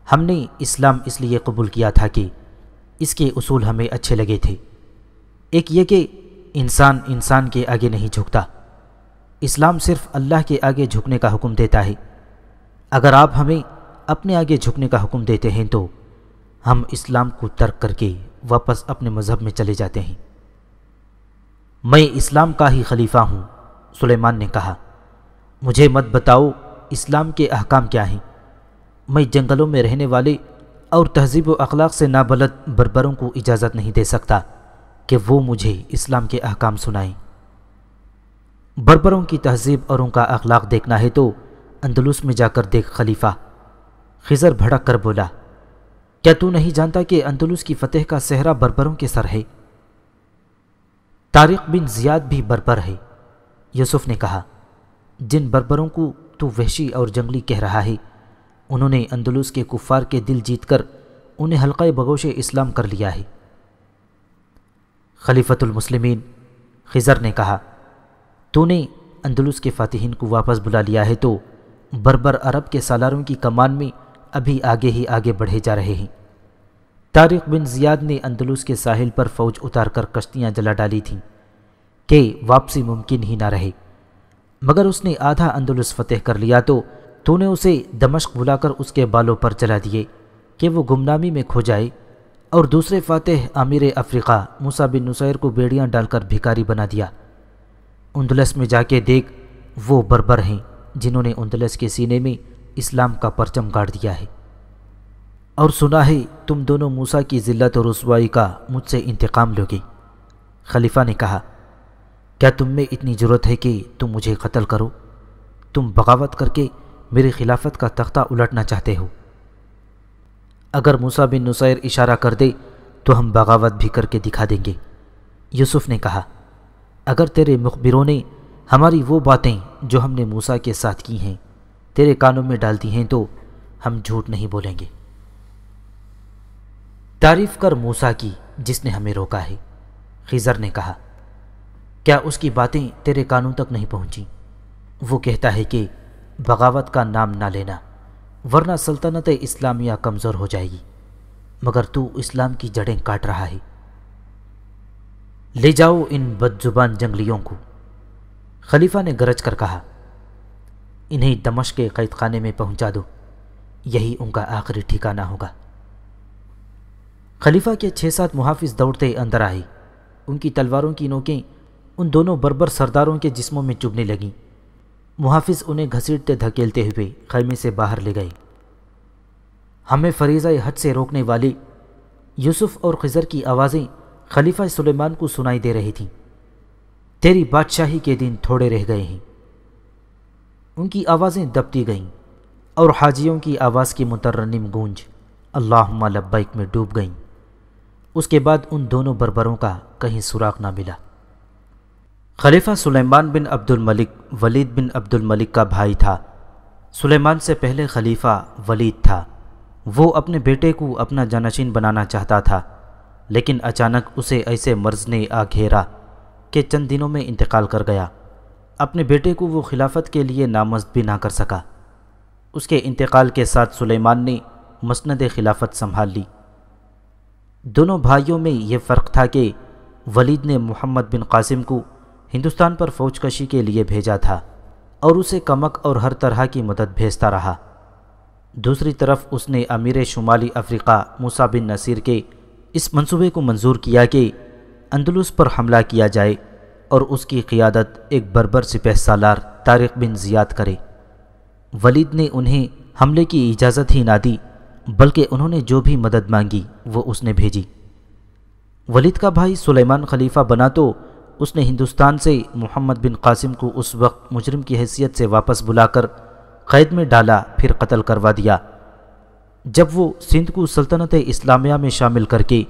हमने इस्लाम इसलिए कबूल किया था कि इसके उसूल हमें अच्छे लगे थे एक ये कि इंसान इंसान के आगे नहीं झुकता इस्लाम सिर्फ अल्लाह के आगे झुकने का हुक्म देता है अगर आप हमें अपने आगे झुकने का हुक्म देते हैं तो हम इस्लाम को तर्क करके वापस अपने मज़हब में चले जाते हैं मैं इस्लाम का ही खलीफा हूँ सुलेमान ने कहा मुझे मत बताओ इस्लाम के अहकाम क्या हैं मैं जंगलों में रहने वाले और तहजीब अखलाक से नाबलद बरबरों को इजाज़त नहीं दे सकता कि वो मुझे इस्लाम के अहकाम सुनाएं बरबरों की तहजीब और उनका अखलाक देखना है तो अंदलूस में जाकर देख खलीफा खिजर भड़क कर बोला क्या तू नहीं जानता कि अंदलुस की फतेह का सहरा बरबरों के सर है तारिक बिन जियाद भी बरबर है यूसुफ ने कहा जिन बरबरों को तू वहशी और जंगली कह रहा है उन्होंने अंदलुस के कुफ़ार के दिल जीतकर उन्हें हल्का बगोश इस्लाम कर लिया है मुस्लिमीन खिजर ने कहा तूने अंदलुस के फ़ातिहन को वापस बुला लिया है तो बरबर अरब के सालारों की कमान में अभी आगे ही आगे बढ़े जा रहे हैं तारिक बिन जियाद ने अंदलूस के साहिल पर फौज उतार कर कश्तियाँ जला डाली थीं कि वापसी मुमकिन ही ना रहे मगर उसने आधा अंदलुस फतेह कर लिया तो तूने उसे दमश्क बुलाकर उसके बालों पर चला दिए कि वो गुमनामी में खो जाए और दूसरे फातेह आमिर अफ्रीका मूसा बिन नुसैर को बेड़ियाँ डालकर भिकारी बना दिया उन्दलस में जाके देख वो बर्बर हैं जिन्होंने उन्दलस के सीने में इस्लाम का परचम गाड़ दिया है और सुना है तुम दोनों मूसा की ज़िल्लत और रसवाई का मुझसे इंतकाम लोगे खलीफा ने कहा क्या तुम में इतनी ज़रूरत है कि तुम मुझे कत्ल करो तुम बगावत करके मेरे खिलाफत का तख्ता उलटना चाहते हो अगर मूसा बिन नुसैर इशारा कर दे तो हम बगावत भी करके दिखा देंगे यूसुफ ने कहा अगर तेरे मुखबिरों ने हमारी वो बातें जो हमने मूसा के साथ की हैं तेरे कानों में डालती हैं तो हम झूठ नहीं बोलेंगे तारीफ कर मूसा की जिसने हमें रोका है खिजर ने कहा क्या उसकी बातें तेरे कानों तक नहीं पहुंची वो कहता है कि बगावत का नाम ना लेना वरना सल्तनत इस्लामिया कमज़ोर हो जाएगी मगर तू इस्लाम की जड़ें काट रहा है ले जाओ इन बदजुबान जंगलियों को खलीफा ने गरज कर कहा इन्हें दमश के कैद खाने में पहुंचा दो यही उनका आखिरी ठिकाना होगा खलीफा के छः सात मुहाफिज दौड़ते अंदर आए उनकी तलवारों की नोकें उन दोनों बर्बर सरदारों के जिस्मों में चुभने लगीं मुहाफिज उन्हें घसीटते धकेलते हुए खैमे से बाहर ले गए हमें फरीज़ा हज से रोकने वाली यूसुफ और खजर की आवाज़ें खलीफा सुलेमान को सुनाई दे रही थीं तेरी बादशाही के दिन थोड़े रह गए हैं उनकी आवाज़ें दबती गईं और हाजियों की आवाज़ की मुतरनम गूंज अल्लाह लब्बैक में डूब गईं उसके बाद उन दोनों बरबरों का कहीं सुराग ना मिला खलीफा सुलेमान बिन अब्दुल मलिक वलीद बिन अब्दुल मलिक का भाई था सुलेमान से पहले खलीफा वलीद था वो अपने बेटे को अपना जानशीन बनाना चाहता था लेकिन अचानक उसे ऐसे मर्ज ने आ घेरा कि चंद दिनों में इंतकाल कर गया अपने बेटे को वो खिलाफत के लिए नामजद भी ना कर सका उसके इंतकाल के साथ सुलेमान ने मसंद खिलाफत संभाल ली दोनों भाइयों में यह फ़र्क था कि वलीद ने मोहम्मद बिन कासिम को हिंदुस्तान पर फौज कशी के लिए भेजा था और उसे कमक और हर तरह की मदद भेजता रहा दूसरी तरफ उसने अमीर शुमाली अफ्रीका मूसा बिन नसीर के इस मंसूबे को मंजूर किया कि अंदलुस पर हमला किया जाए और उसकी क़ियादत एक बर्बर सिपह सालार तारिक बिन ज़ियाद करे वलीद ने उन्हें हमले की इजाज़त ही ना दी बल्कि उन्होंने जो भी मदद मांगी वो उसने भेजी वलीद का भाई सुलेमान खलीफा बना तो उसने हिंदुस्तान से मोहम्मद बिन कासिम को उस वक्त मुजरिम की हैसियत से वापस बुलाकर क़ैद में डाला फिर कत्ल करवा दिया जब वो सिंध को सल्तनत इस्लामिया में शामिल करके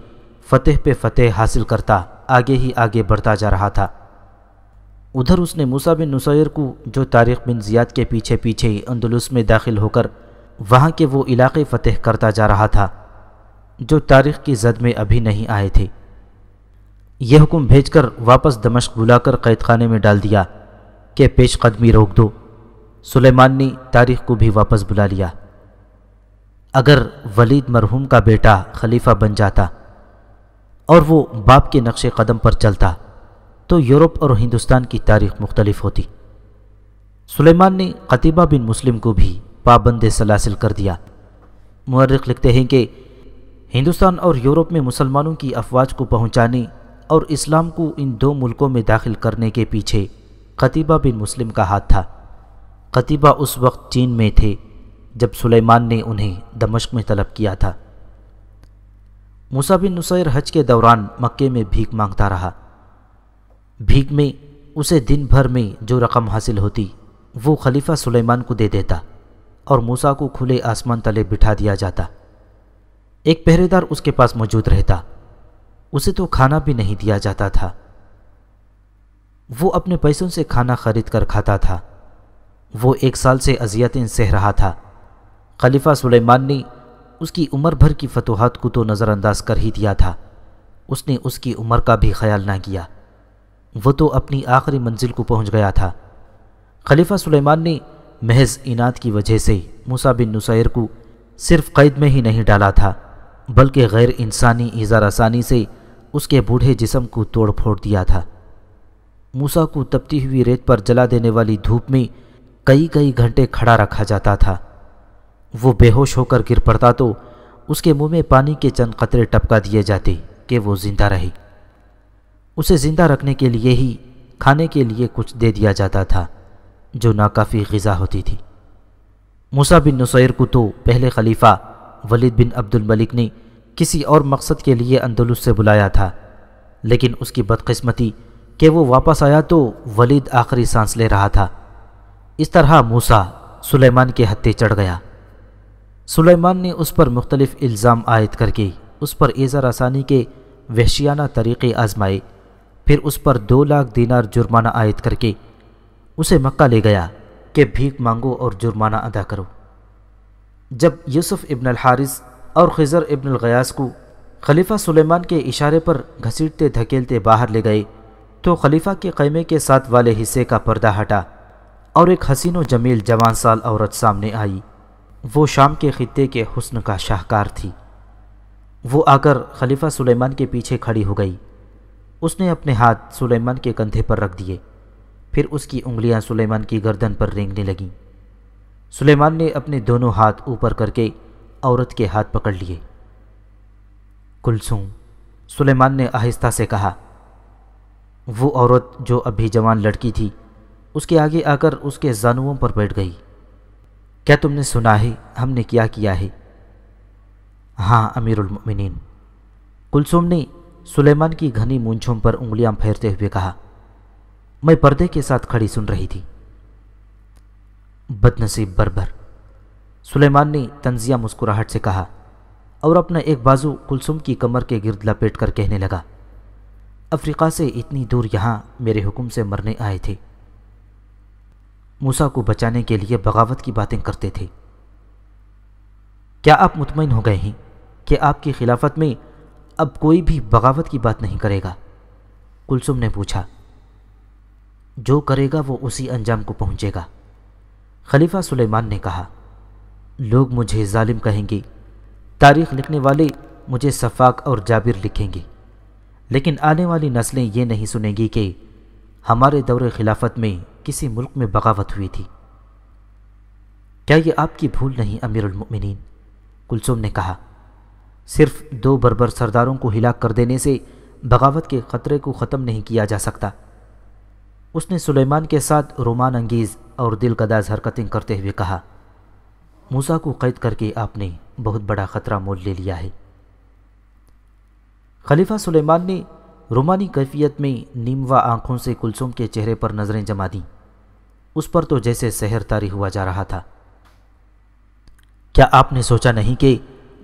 फ़तेह पे फ़तेह हासिल करता आगे ही आगे बढ़ता जा रहा था उधर उसने मूसा बिन नुसैर को जो तारिक बिन ज़ियाद के पीछे पीछे ही अंदलुस में दाखिल होकर वहाँ के वो इलाके फ़तेह करता जा रहा था जो तारीख की जद में अभी नहीं आए थे यह हुक्म भेजकर वापस दमश्क बुलाकर कैद खाने में डाल दिया कि पेश कदमी रोक दो सुलेमान ने तारीख को भी वापस बुला लिया अगर वलीद मरहूम का बेटा खलीफा बन जाता और वो बाप के नक्श कदम पर चलता तो यूरोप और हिंदुस्तान की तारीख मुख्तलिफ होती सुलेमान ने कतीबा बिन मुस्लिम को भी पाबंद सलासिल कर दिया मर्रख लिखते हैं कि हिंदुस्तान और यूरोप में मुसलमानों की अफवाज को पहुंचाने और इस्लाम को इन दो मुल्कों में दाखिल करने के पीछे कतीबा बिन मुस्लिम का हाथ था कतीबा उस वक्त चीन में थे जब सुलेमान ने उन्हें दमश्क में तलब किया था मुसा बिन नुसैर हज के दौरान मक्के में भीख मांगता रहा भीख में उसे दिन भर में जो रकम हासिल होती वो खलीफा सुलेमान को दे देता और मूसा को खुले आसमान तले बिठा दिया जाता एक पहरेदार उसके पास मौजूद रहता उसे तो खाना भी नहीं दिया जाता था वो अपने पैसों से खाना खरीद कर खाता था वो एक साल से अजियतें सह रहा था खलीफा सुलेमान ने उसकी उम्र भर की फतूहत को तो नज़रअंदाज कर ही दिया था उसने उसकी उम्र का भी ख्याल ना किया वो तो अपनी आखिरी मंजिल को पहुंच गया था खलीफा सुलेमान ने महज इनात की वजह से मूसा बिन नुसैर को सिर्फ कैद में ही नहीं डाला था बल्कि गैर इंसानी इज़ार आसानी से उसके बूढ़े जिसम को तोड़ फोड़ दिया था मूसा को तपती हुई रेत पर जला देने वाली धूप में कई कई घंटे खड़ा रखा जाता था वो बेहोश होकर गिर पड़ता तो उसके मुंह में पानी के चंद कतरे टपका दिए जाते कि वो जिंदा रही उसे ज़िंदा रखने के लिए ही खाने के लिए कुछ दे दिया जाता था जो नाकाफ़ी गज़ा होती थी मूसा बिन नसैर को तो पहले खलीफा वलीद बिन अब्दुल मलिक ने किसी और मकसद के लिए अंदलुस से बुलाया था लेकिन उसकी बदकस्मती कि वो वापस आया तो वलीद आखिरी सांस ले रहा था इस तरह मूसा सुलेमान के हत्थे चढ़ गया सुलेमान ने उस पर मुख्तलिफ़ इल्ज़ाम आयद करके उस पर एजर रसानी के वहशियाना तरीक़े आजमाए फिर उस पर दो लाख दीनार जुर्माना आयद करके उसे मक्का ले गया कि भीख मांगो और जुर्माना अदा करो जब यूसुफ इब्न हारिस और खिज़र इब्न गयास को खलीफा सुलेमान के इशारे पर घसीटते धकेलते बाहर ले गए तो खलीफा के ख़ैमे के साथ वाले हिस्से का पर्दा हटा और एक हसीनो जमील जवान साल औरत सामने आई वो शाम के खत्े के हुस्न का शाहकार थी वो आकर खलीफा सुलेमान के पीछे खड़ी हो गई उसने अपने हाथ सुलेमान के कंधे पर रख दिए फिर उसकी उंगलियां सुलेमान की गर्दन पर रेंगने लगीं सुलेमान ने अपने दोनों हाथ ऊपर करके औरत के हाथ पकड़ लिए कुलसुम सुलेमान ने आहिस्ता से कहा वो औरत जो अभी जवान लड़की थी उसके आगे आकर उसके जानुओं पर बैठ गई क्या तुमने सुना है हमने क्या किया है हाँ मोमिनीन कुलसुम ने सुलेमान की घनी मूंछों पर उंगलियां फेरते हुए कहा मैं पर्दे के साथ खड़ी सुन रही थी बदनसीब बरबर सुलेमान ने तंजिया मुस्कुराहट से कहा और अपना एक बाजू कुलसुम की कमर के गिरद लपेट कर कहने लगा अफ्रीका से इतनी दूर यहां मेरे हुक्म से मरने आए थे मूसा को बचाने के लिए बगावत की बातें करते थे क्या आप मुतमिन हो गए हैं कि आपकी खिलाफत में अब कोई भी बगावत की बात नहीं करेगा कुलसुम ने पूछा जो करेगा वो उसी अंजाम को पहुंचेगा खलीफा सुलेमान ने कहा लोग मुझे जालिम कहेंगे तारीख लिखने वाले मुझे सफाक और जाबिर लिखेंगे लेकिन आने वाली नस्लें ये नहीं सुनेंगी कि हमारे दौर खिलाफत में किसी मुल्क में बगावत हुई थी क्या ये आपकी भूल नहीं अमीरमिन कुलसुम ने कहा सिर्फ दो बर्बर सरदारों को हिला कर देने से बगावत के ख़तरे को ख़त्म नहीं किया जा सकता उसने सुलेमान के साथ रोमान अंगीज और दिल गदाज हरकतें करते हुए कहा मूसा को कैद करके आपने बहुत बड़ा ख़तरा मोल ले लिया है खलीफा सुलेमान ने रोमानी कैफियत में नीमवा आंखों से कुलसुम के चेहरे पर नज़रें जमा दी उस पर तो जैसे सहर तारी हुआ जा रहा था क्या आपने सोचा नहीं कि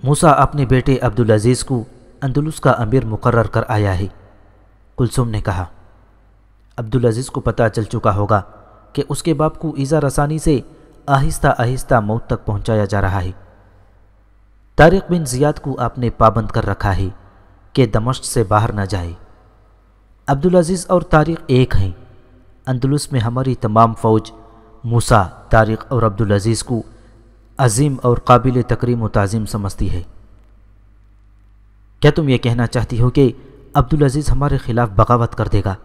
मूसा अपने बेटे अब्दुल अज़ीज़ को अंदुलस का अमीर मुकर कर आया है कुलसुम ने कहा अब्दुल अज़ीज़ को पता चल चुका होगा कि उसके बाप को ईज़ा रसानी से आहिस्ता आहिस्ता मौत तक पहुंचाया जा रहा है तारिक बिन जियाद को आपने पाबंद कर रखा है कि दमश्क से बाहर न जाए अब्दुल अज़ीज़ और तारिक एक हैं अंदुलस में हमारी तमाम फ़ौज मूसा तारिक और अब्दुल अज़ीज़ को अजीम और काबिल तकरीम व तज़ीम समझती है क्या तुम ये कहना चाहती हो कि अब्दुल अजीज़ हमारे ख़िलाफ़ बगावत कर देगा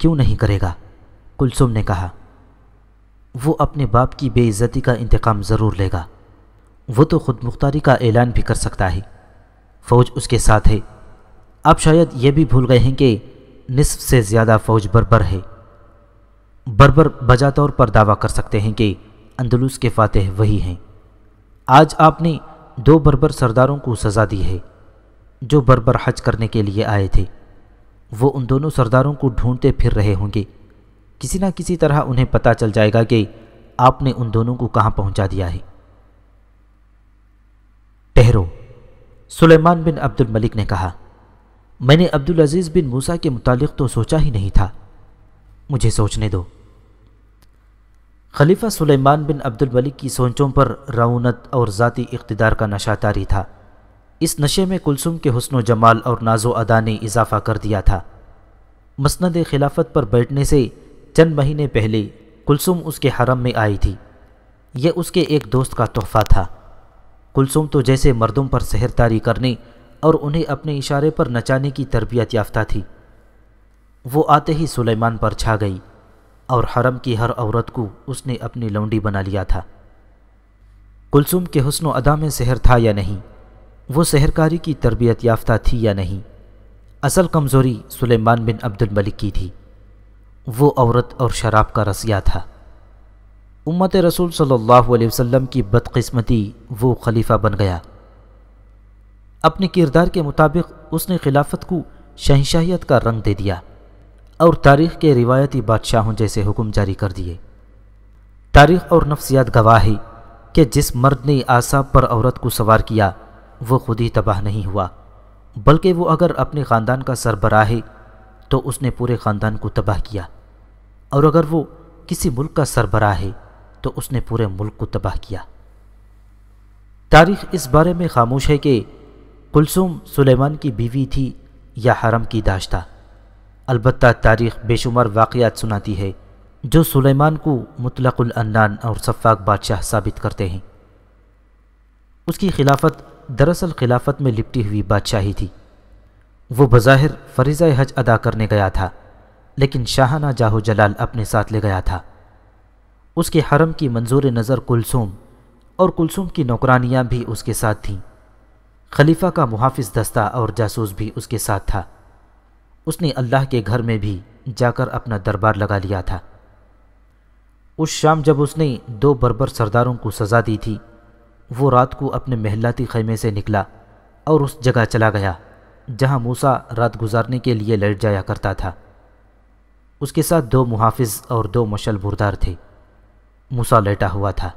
क्यों नहीं करेगा कुलसुम ने कहा वो अपने बाप की बेइज्जती का इंतकाम ज़रूर लेगा वो तो खुद मुख्तारी का ऐलान भी कर सकता है फ़ौज उसके साथ है आप शायद ये भी भूल गए हैं कि निसफ से ज़्यादा फ़ौज बर्बर है बर्बर बजा तौर पर दावा कर सकते हैं कि अंदलूस के फातह वही हैं आज आपने दो बर्बर सरदारों को सज़ा दी है जो बर्बर हज करने के लिए आए थे वो उन दोनों सरदारों को ढूंढते फिर रहे होंगे किसी ना किसी तरह उन्हें पता चल जाएगा कि आपने उन दोनों को कहाँ पहुँचा दिया है ठहरो सुलेमान बिन अब्दुल मलिक ने कहा मैंने अब्दुल अजीज़ बिन मूसा के मुतालिक तो सोचा ही नहीं था मुझे सोचने दो खलीफा सुलेमान बिन अब्दुल मलिक की सोचों पर रौनत और ज़ाती इकतदार का नशा तारी था इस नशे में कुलसुम के हसन जमाल और नाजो अदा ने इजाफा कर दिया था मसनद खिलाफत पर बैठने से चंद महीने पहले कुलसुम उसके हरम में आई थी यह उसके एक दोस्त का तोहफ़ा था कुलसुम तो जैसे मर्दों पर सहरतारी करने और उन्हें अपने इशारे पर नचाने की तरबियत याफ्ता थी वो आते ही सुलेमान पर छा गई और हरम की हर औरत को उसने अपनी लौंडी बना लिया था कुलसुम के हसन अदा में सहर था या नहीं वो सहरकारी की तरबियत याफ्ता थी या नहीं असल कमज़ोरी सुलेमान बिन अब्दुल मलिक की थी वो औरत और शराब का रसिया था उम्मत रसूल सल्लल्लाहु अलैहि वसल्लम की बदकिस्मती वो खलीफा बन गया अपने किरदार के मुताबिक उसने खिलाफत को शहंशाहियत का रंग दे दिया और तारीख के रिवायती बादशाहों जैसे हुक्म जारी कर दिए तारीख और नफ्सियात है कि जिस मर्द ने आसा पर औरत को सवार किया वो खुद ही तबाह नहीं हुआ बल्कि वो अगर अपने ख़ानदान का सरबरा है तो उसने पूरे ख़ानदान को तबाह किया और अगर वो किसी मुल्क का सरबरा है तो उसने पूरे मुल्क को तबाह किया तारीख इस बारे में खामोश है कि कुलसुम सुलेमान की बीवी थी या हरम की दाश्ता अलबत् तारीख बेशुमार वाक़ात सुनाती है जो सुलेमान को मुतलकुलन्नान और शफाक बादशाह साबित करते हैं उसकी खिलाफत दरअसल खिलाफत में लिपटी हुई बादशाही थी वो बज़ाहिर फरीज़ हज अदा करने गया था लेकिन शाहना जाहो जलाल अपने साथ ले गया था उसके हरम की मंजूर नज़र कुलसुम और कुलसुम की नौकरानियाँ भी उसके साथ थीं खलीफा का मुहाफ़ दस्ता और जासूस भी उसके साथ था उसने अल्लाह के घर में भी जाकर अपना दरबार लगा लिया था उस शाम जब उसने दो बर्बर सरदारों को सज़ा दी थी वो रात को अपने महलाती खैमे से निकला और उस जगह चला गया जहां मूसा रात गुजारने के लिए लेट जाया करता था उसके साथ दो मुहाफिज और दो मशल बुरदार थे मूसा लेटा हुआ था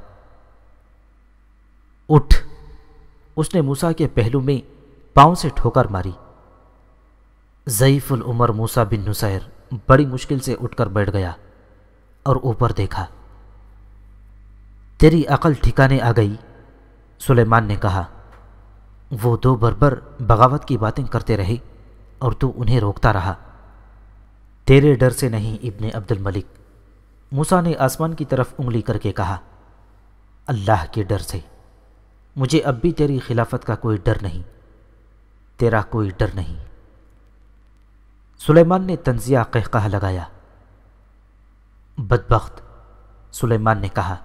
उठ उसने मूसा के पहलू में पाँव से ठोकर मारी ज़यीफ़ुल उमर मूसा बिन नुसैर बड़ी मुश्किल से उठकर बैठ गया और ऊपर देखा तेरी अकल ठिकाने आ गई सुलेमान ने कहा वो दो बरबर बगावत की बातें करते रहे और तू उन्हें रोकता रहा तेरे डर से नहीं इब्ने अब्दुल मलिक मूसा ने आसमान की तरफ उंगली करके कहा अल्लाह के डर से मुझे अब भी तेरी खिलाफत का कोई डर नहीं तेरा कोई डर नहीं सुलेमान ने तंजिया कहकह लगाया बदबخت सुलेमान ने कहा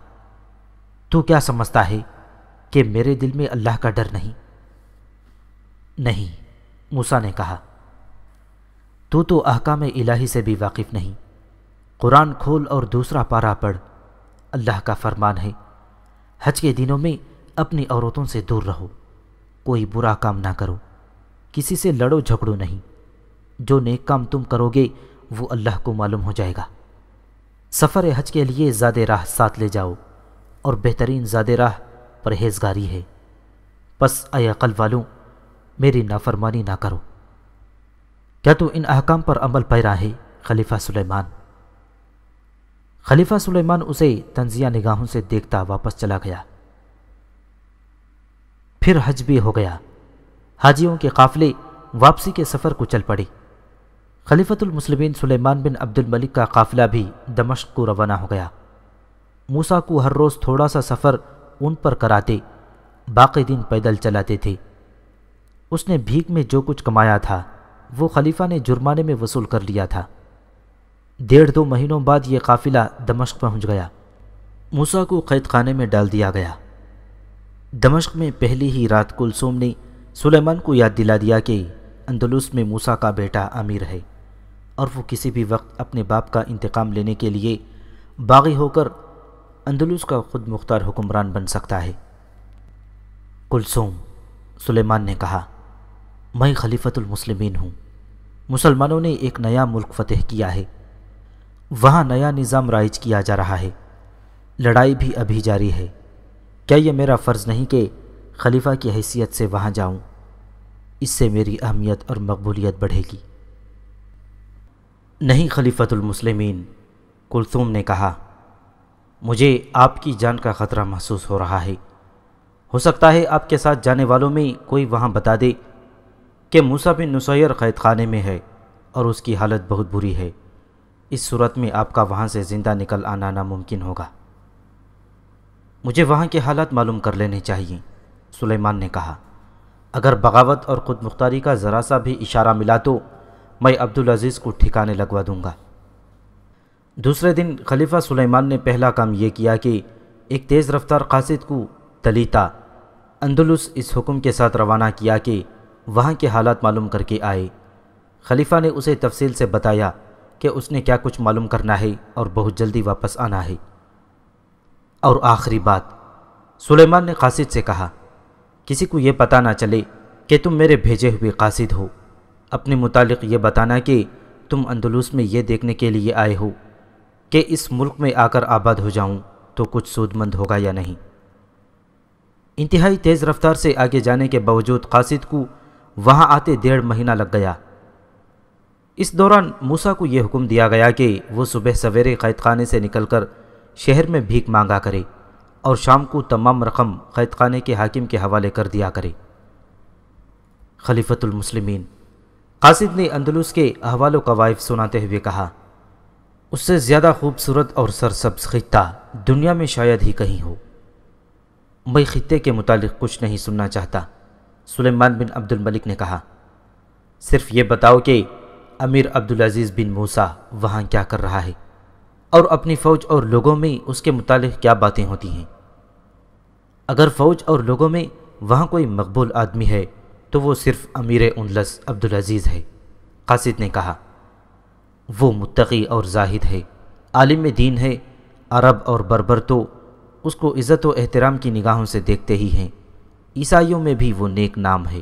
तू क्या समझता है कि मेरे दिल में अल्लाह का डर नहीं नहीं मूसा ने कहा तू तो अहकाम इलाही से भी वाकिफ़ नहीं कुरान खोल और दूसरा पारा पढ़ अल्लाह का फरमान है हज के दिनों में अपनी औरतों से दूर रहो कोई बुरा काम ना करो किसी से लड़ो झगड़ो नहीं जो नेक काम तुम करोगे वो अल्लाह को मालूम हो जाएगा सफ़र हज के लिए ज़्यादा राह साथ ले जाओ और बेहतरीन ज़्यादा राह परहेजगारी है बस अयल वालों मेरी नाफरमानी ना करो क्या तू इन अहकाम पर अमल पैरा है खलीफा सुलेमान खलीफा सुलेमान उसे तंजिया निगाहों से देखता वापस चला गया फिर हज भी हो गया हाजियों के काफ़िले वापसी के सफ़र को चल पड़े खलीफतुलमसलमिन सुलेमान बिन अब्दुल मलिक का काफिला भी दमश को रवाना हो गया मूसा को हर रोज़ थोड़ा सा सफ़र उन पर कराते बाकी दिन पैदल चलाते थे उसने भीख में जो कुछ कमाया था वो खलीफा ने जुर्माने में वसूल कर लिया था डेढ़ दो महीनों बाद ये काफिला दमश्क पहुंच गया मूसा को कैद खाने में डाल दिया गया दमश्क में पहली ही रात कुलसोम ने सुलेमान को याद दिला दिया कि अंदलुस में मूसा का बेटा अमीर है और वो किसी भी वक्त अपने बाप का इंतकाम लेने के लिए बागी होकर अंदलूस का खुद मुख्तार हुक्मरान बन सकता है कुलसूम सुलेमान ने कहा मैं मुस्लिमीन हूँ मुसलमानों ने एक नया मुल्क फतेह किया है वहाँ नया निज़ाम राइज किया जा रहा है लड़ाई भी अभी जारी है क्या यह मेरा फ़र्ज़ नहीं कि खलीफा की हैसियत से वहाँ जाऊँ इससे मेरी अहमियत और मकबूलियत बढ़ेगी नहीं खलीफतुलमसलमिन कुलसूम ने कहा मुझे आपकी जान का ख़तरा महसूस हो रहा है हो सकता है आपके साथ जाने वालों में कोई वहाँ बता दे कि मूसा बिन नुसैर क़ैद खाने में है और उसकी हालत बहुत बुरी है इस सूरत में आपका वहाँ से ज़िंदा निकल आना नामुमकिन होगा मुझे वहाँ के हालात मालूम कर लेने चाहिए सुलेमान ने कहा अगर बगावत और ख़ुद मुख्तारी का ज़रा सा भी इशारा मिला तो मैं अब्दुल अज़ीज़ को ठिकाने लगवा दूंगा दूसरे दिन खलीफा सुलेमान ने पहला काम ये किया कि एक तेज़ रफ्तार कासिद को तलीता अंदलुस इस हुक्म के साथ रवाना किया कि वहाँ के हालात मालूम करके आए खलीफा ने उसे तफसील से बताया कि उसने क्या कुछ मालूम करना है और बहुत जल्दी वापस आना है और आखिरी बात सुलेमान ने कासिद से कहा किसी को ये पता ना चले कि तुम मेरे भेजे हुए कासिद हो अपने मुतालिक ये बताना कि तुम अंदलूस में ये देखने के लिए आए हो कि इस मुल्क में आकर आबाद हो जाऊं तो कुछ सूदमंद होगा या नहीं इंतहाई तेज़ रफ्तार से आगे जाने के बावजूद कासिद को वहाँ आते डेढ़ महीना लग गया इस दौरान मूसा को यह हुक्म दिया गया कि वो सुबह सवेरे क़ैद खाने से निकल कर शहर में भीख मांगा करे और शाम को तमाम रकम क़ैद खाने के हाकिम के हवाले कर दिया करे खलीफतुलमसलमिन कासिद ने अंदलूस के का वाइफ सुनाते हुए कहा उससे ज़्यादा खूबसूरत और सरसब्ज खत्ता दुनिया में शायद ही कहीं हो मैं खत्े के मुतालिक कुछ नहीं सुनना चाहता सुलेमान बिन अब्दुल मलिक ने कहा सिर्फ ये बताओ कि अमीर अब्दुल अजीज़ बिन मूसा वहाँ क्या कर रहा है और अपनी फ़ौज और लोगों में उसके मुतालिक क्या बातें होती हैं अगर फ़ौज और लोगों में वहाँ कोई मकबूल आदमी है तो वो सिर्फ अमीर उनलस अब्दुलज़ीज़ है कासिद ने कहा वो मुतकी और जाहिद है आलिम दीन है अरब और बरबर तो उसको इज़्ज़त व एहतराम की निगाहों से देखते ही हैं ईसाइयों में भी वो नेक नाम है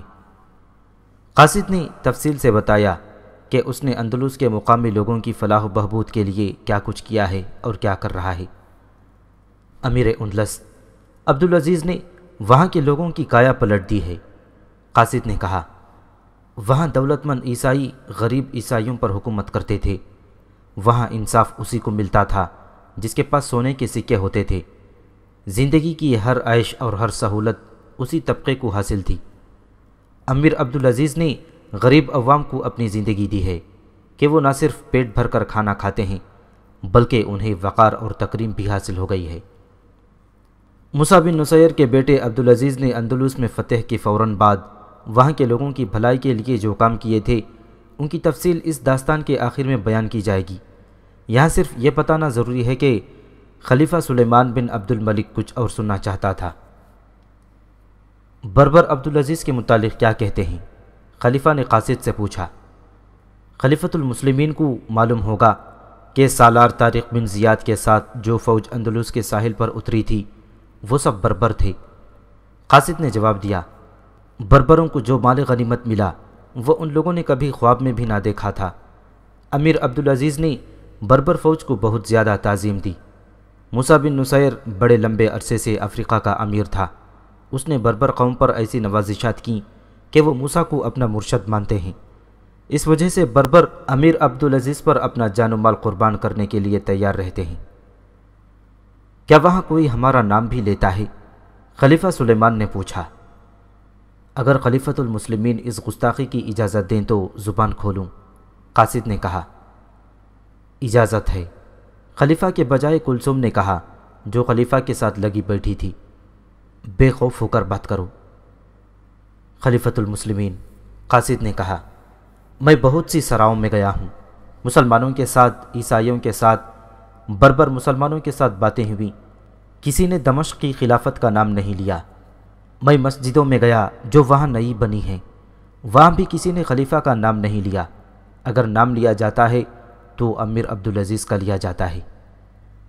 कासिद ने तफसील से बताया कि उसने अंदलूस के मुकामी लोगों की फलाह बहबूद के लिए क्या कुछ किया है और क्या कर रहा है अमीर उनलस अब्दुलज़ीज़ ने वहाँ के लोगों की काया पलट दी है कासिद ने कहा वहाँ दौलतमंद ईसाई गरीब ईसाइयों पर हुकूमत करते थे वहाँ इंसाफ उसी को मिलता था जिसके पास सोने के सिक्के होते थे ज़िंदगी की हर आयश और हर सहूलत उसी तबके को हासिल थी अमीर अब्दुल अजीज़ ने गरीब अवाम को अपनी ज़िंदगी दी है कि वो न सिर्फ पेट भर कर खाना खाते हैं बल्कि उन्हें वक़ार और तकरीम भी हासिल हो गई है मुसा बिन नसैर के बेटे अब्दुल अजीज़ ने अंदलूस में फ़तेह के फ़ौरन बाद वहाँ के लोगों की भलाई के लिए जो काम किए थे उनकी तफसील इस दास्तान के आखिर में बयान की जाएगी यहाँ सिर्फ ये बताना ज़रूरी है कि खलीफा सुलेमान बिन अब्दुल मलिक कुछ और सुनना चाहता था बरबर अब्दुल अजीज़ के मुतालिक क्या कहते हैं खलीफा ने कासिद से पूछा खलीफतमसलिमिन को मालूम होगा कि सालार तारिक बिन ज़ियाद के साथ जो फ़ौज अंदलूस के साहिल पर उतरी थी वो सब बरबर थे कासिद ने जवाब दिया बर्बरों को जो माल गनीमत मिला वह उन लोगों ने कभी ख्वाब में भी ना देखा था अमीर अब्दुल अज़ीज़ ने बर्बर फ़ौज को बहुत ज़्यादा ताज़ीम दी मूसा बिन नुसैर बड़े लंबे अरसे से अफ्रीका का अमीर था उसने बर्बर कौम पर ऐसी नवाजिशात की कि वो मूसा को अपना मुर्शद मानते हैं इस वजह से बर्बर अमीर अब्दुल अज़ीज़ पर अपना जान माल कुर्बान करने के लिए तैयार रहते हैं क्या वहाँ कोई हमारा नाम भी लेता है खलीफा सुलेमान ने पूछा अगर खलीफतमसलमिन इस गुस्ताखी की इजाज़त दें तो ज़ुबान खोलूँ कासिद ने कहा इजाज़त है खलीफा के बजाय कुलसुम ने कहा जो खलीफा के साथ लगी बैठी थी बेखौफ होकर बात करो खलीफतमसलमिन कासिद ने कहा मैं बहुत सी सराओं में गया हूँ मुसलमानों के साथ ईसाइयों के साथ बरबर मुसलमानों के साथ बातें हुई किसी ने दमश की खिलाफत का नाम नहीं लिया मैं मस्जिदों में गया जो वहाँ नई बनी हैं वहाँ भी किसी ने खलीफा का नाम नहीं लिया अगर नाम लिया जाता है तो अमीर अजीज़ का लिया जाता है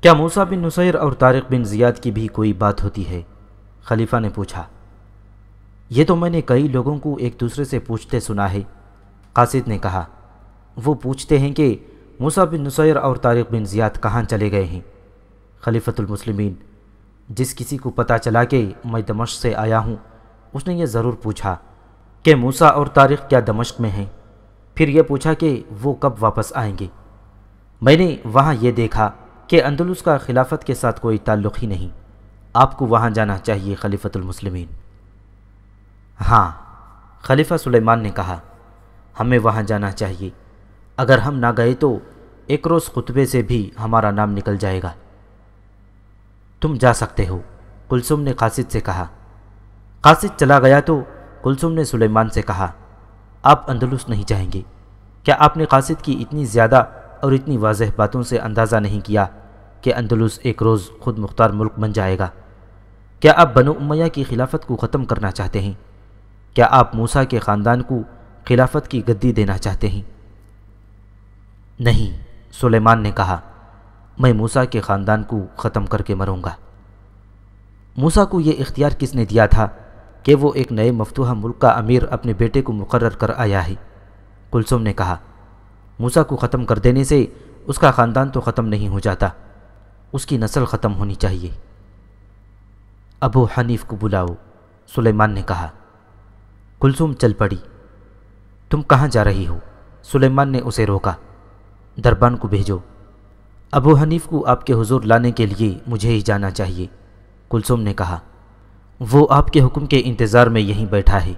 क्या मूसा बिन नुसैर और तारिक बिन ज़ियाद की भी कोई बात होती है खलीफा ने पूछा यह तो मैंने कई लोगों को एक दूसरे से पूछते सुना है कासिद ने कहा वो पूछते हैं कि मूसा बिन नुसैर और तारिक बिन ज़ियाद कहाँ चले गए हैं खलीफतुलमसलिमिन जिस किसी को पता चला कि मैं दमश से आया हूँ उसने ये ज़रूर पूछा कि मूसा और तारिक क्या दमश्क में हैं फिर यह पूछा कि वो कब वापस आएंगे मैंने वहाँ ये देखा कि अंदलुस का खिलाफत के साथ कोई ताल्लुक़ ही नहीं आपको वहाँ जाना चाहिए खलीफतमसलमिन हाँ खलीफा सुलेमान ने कहा हमें वहाँ जाना चाहिए अगर हम ना गए तो एक रोज़ खुतबे से भी हमारा नाम निकल जाएगा तुम जा सकते हो कुलसुम ने कासिद से कहा कासिद चला गया तो कुलसुम ने सुलेमान से कहा आप अंदलुस नहीं जाएंगे क्या आपने कासिद की इतनी ज़्यादा और इतनी वाजह बातों से अंदाज़ा नहीं किया कि अंदलुस एक रोज़ खुद मुख्तार मुल्क बन जाएगा क्या आप बनो उमैया की खिलाफत को ख़त्म करना चाहते हैं क्या आप मूसा के ख़ानदान को खिलाफत की गद्दी देना चाहते हैं नहीं सुलेमान ने कहा मैं मूसा के ख़ानदान को ख़त्म करके मरूंगा मूसा को यह इख्तियार किसने दिया था कि वो एक नए मफतूह मुल्क का अमीर अपने बेटे को मुकर कर आया है कुलसुम ने कहा मूसा को ख़त्म कर देने से उसका ख़ानदान तो ख़त्म नहीं हो जाता उसकी नस्ल ख़त्म होनी चाहिए अबू हनीफ को बुलाओ सुलेमान ने कहा कुलसुम चल पड़ी तुम कहाँ जा रही हो सुलेमान ने उसे रोका दरबान को भेजो अबू हनीफ को आपके हुजूर लाने के लिए मुझे ही जाना चाहिए कुलसुम ने कहा वो आपके हुक्म के इंतज़ार में यहीं बैठा है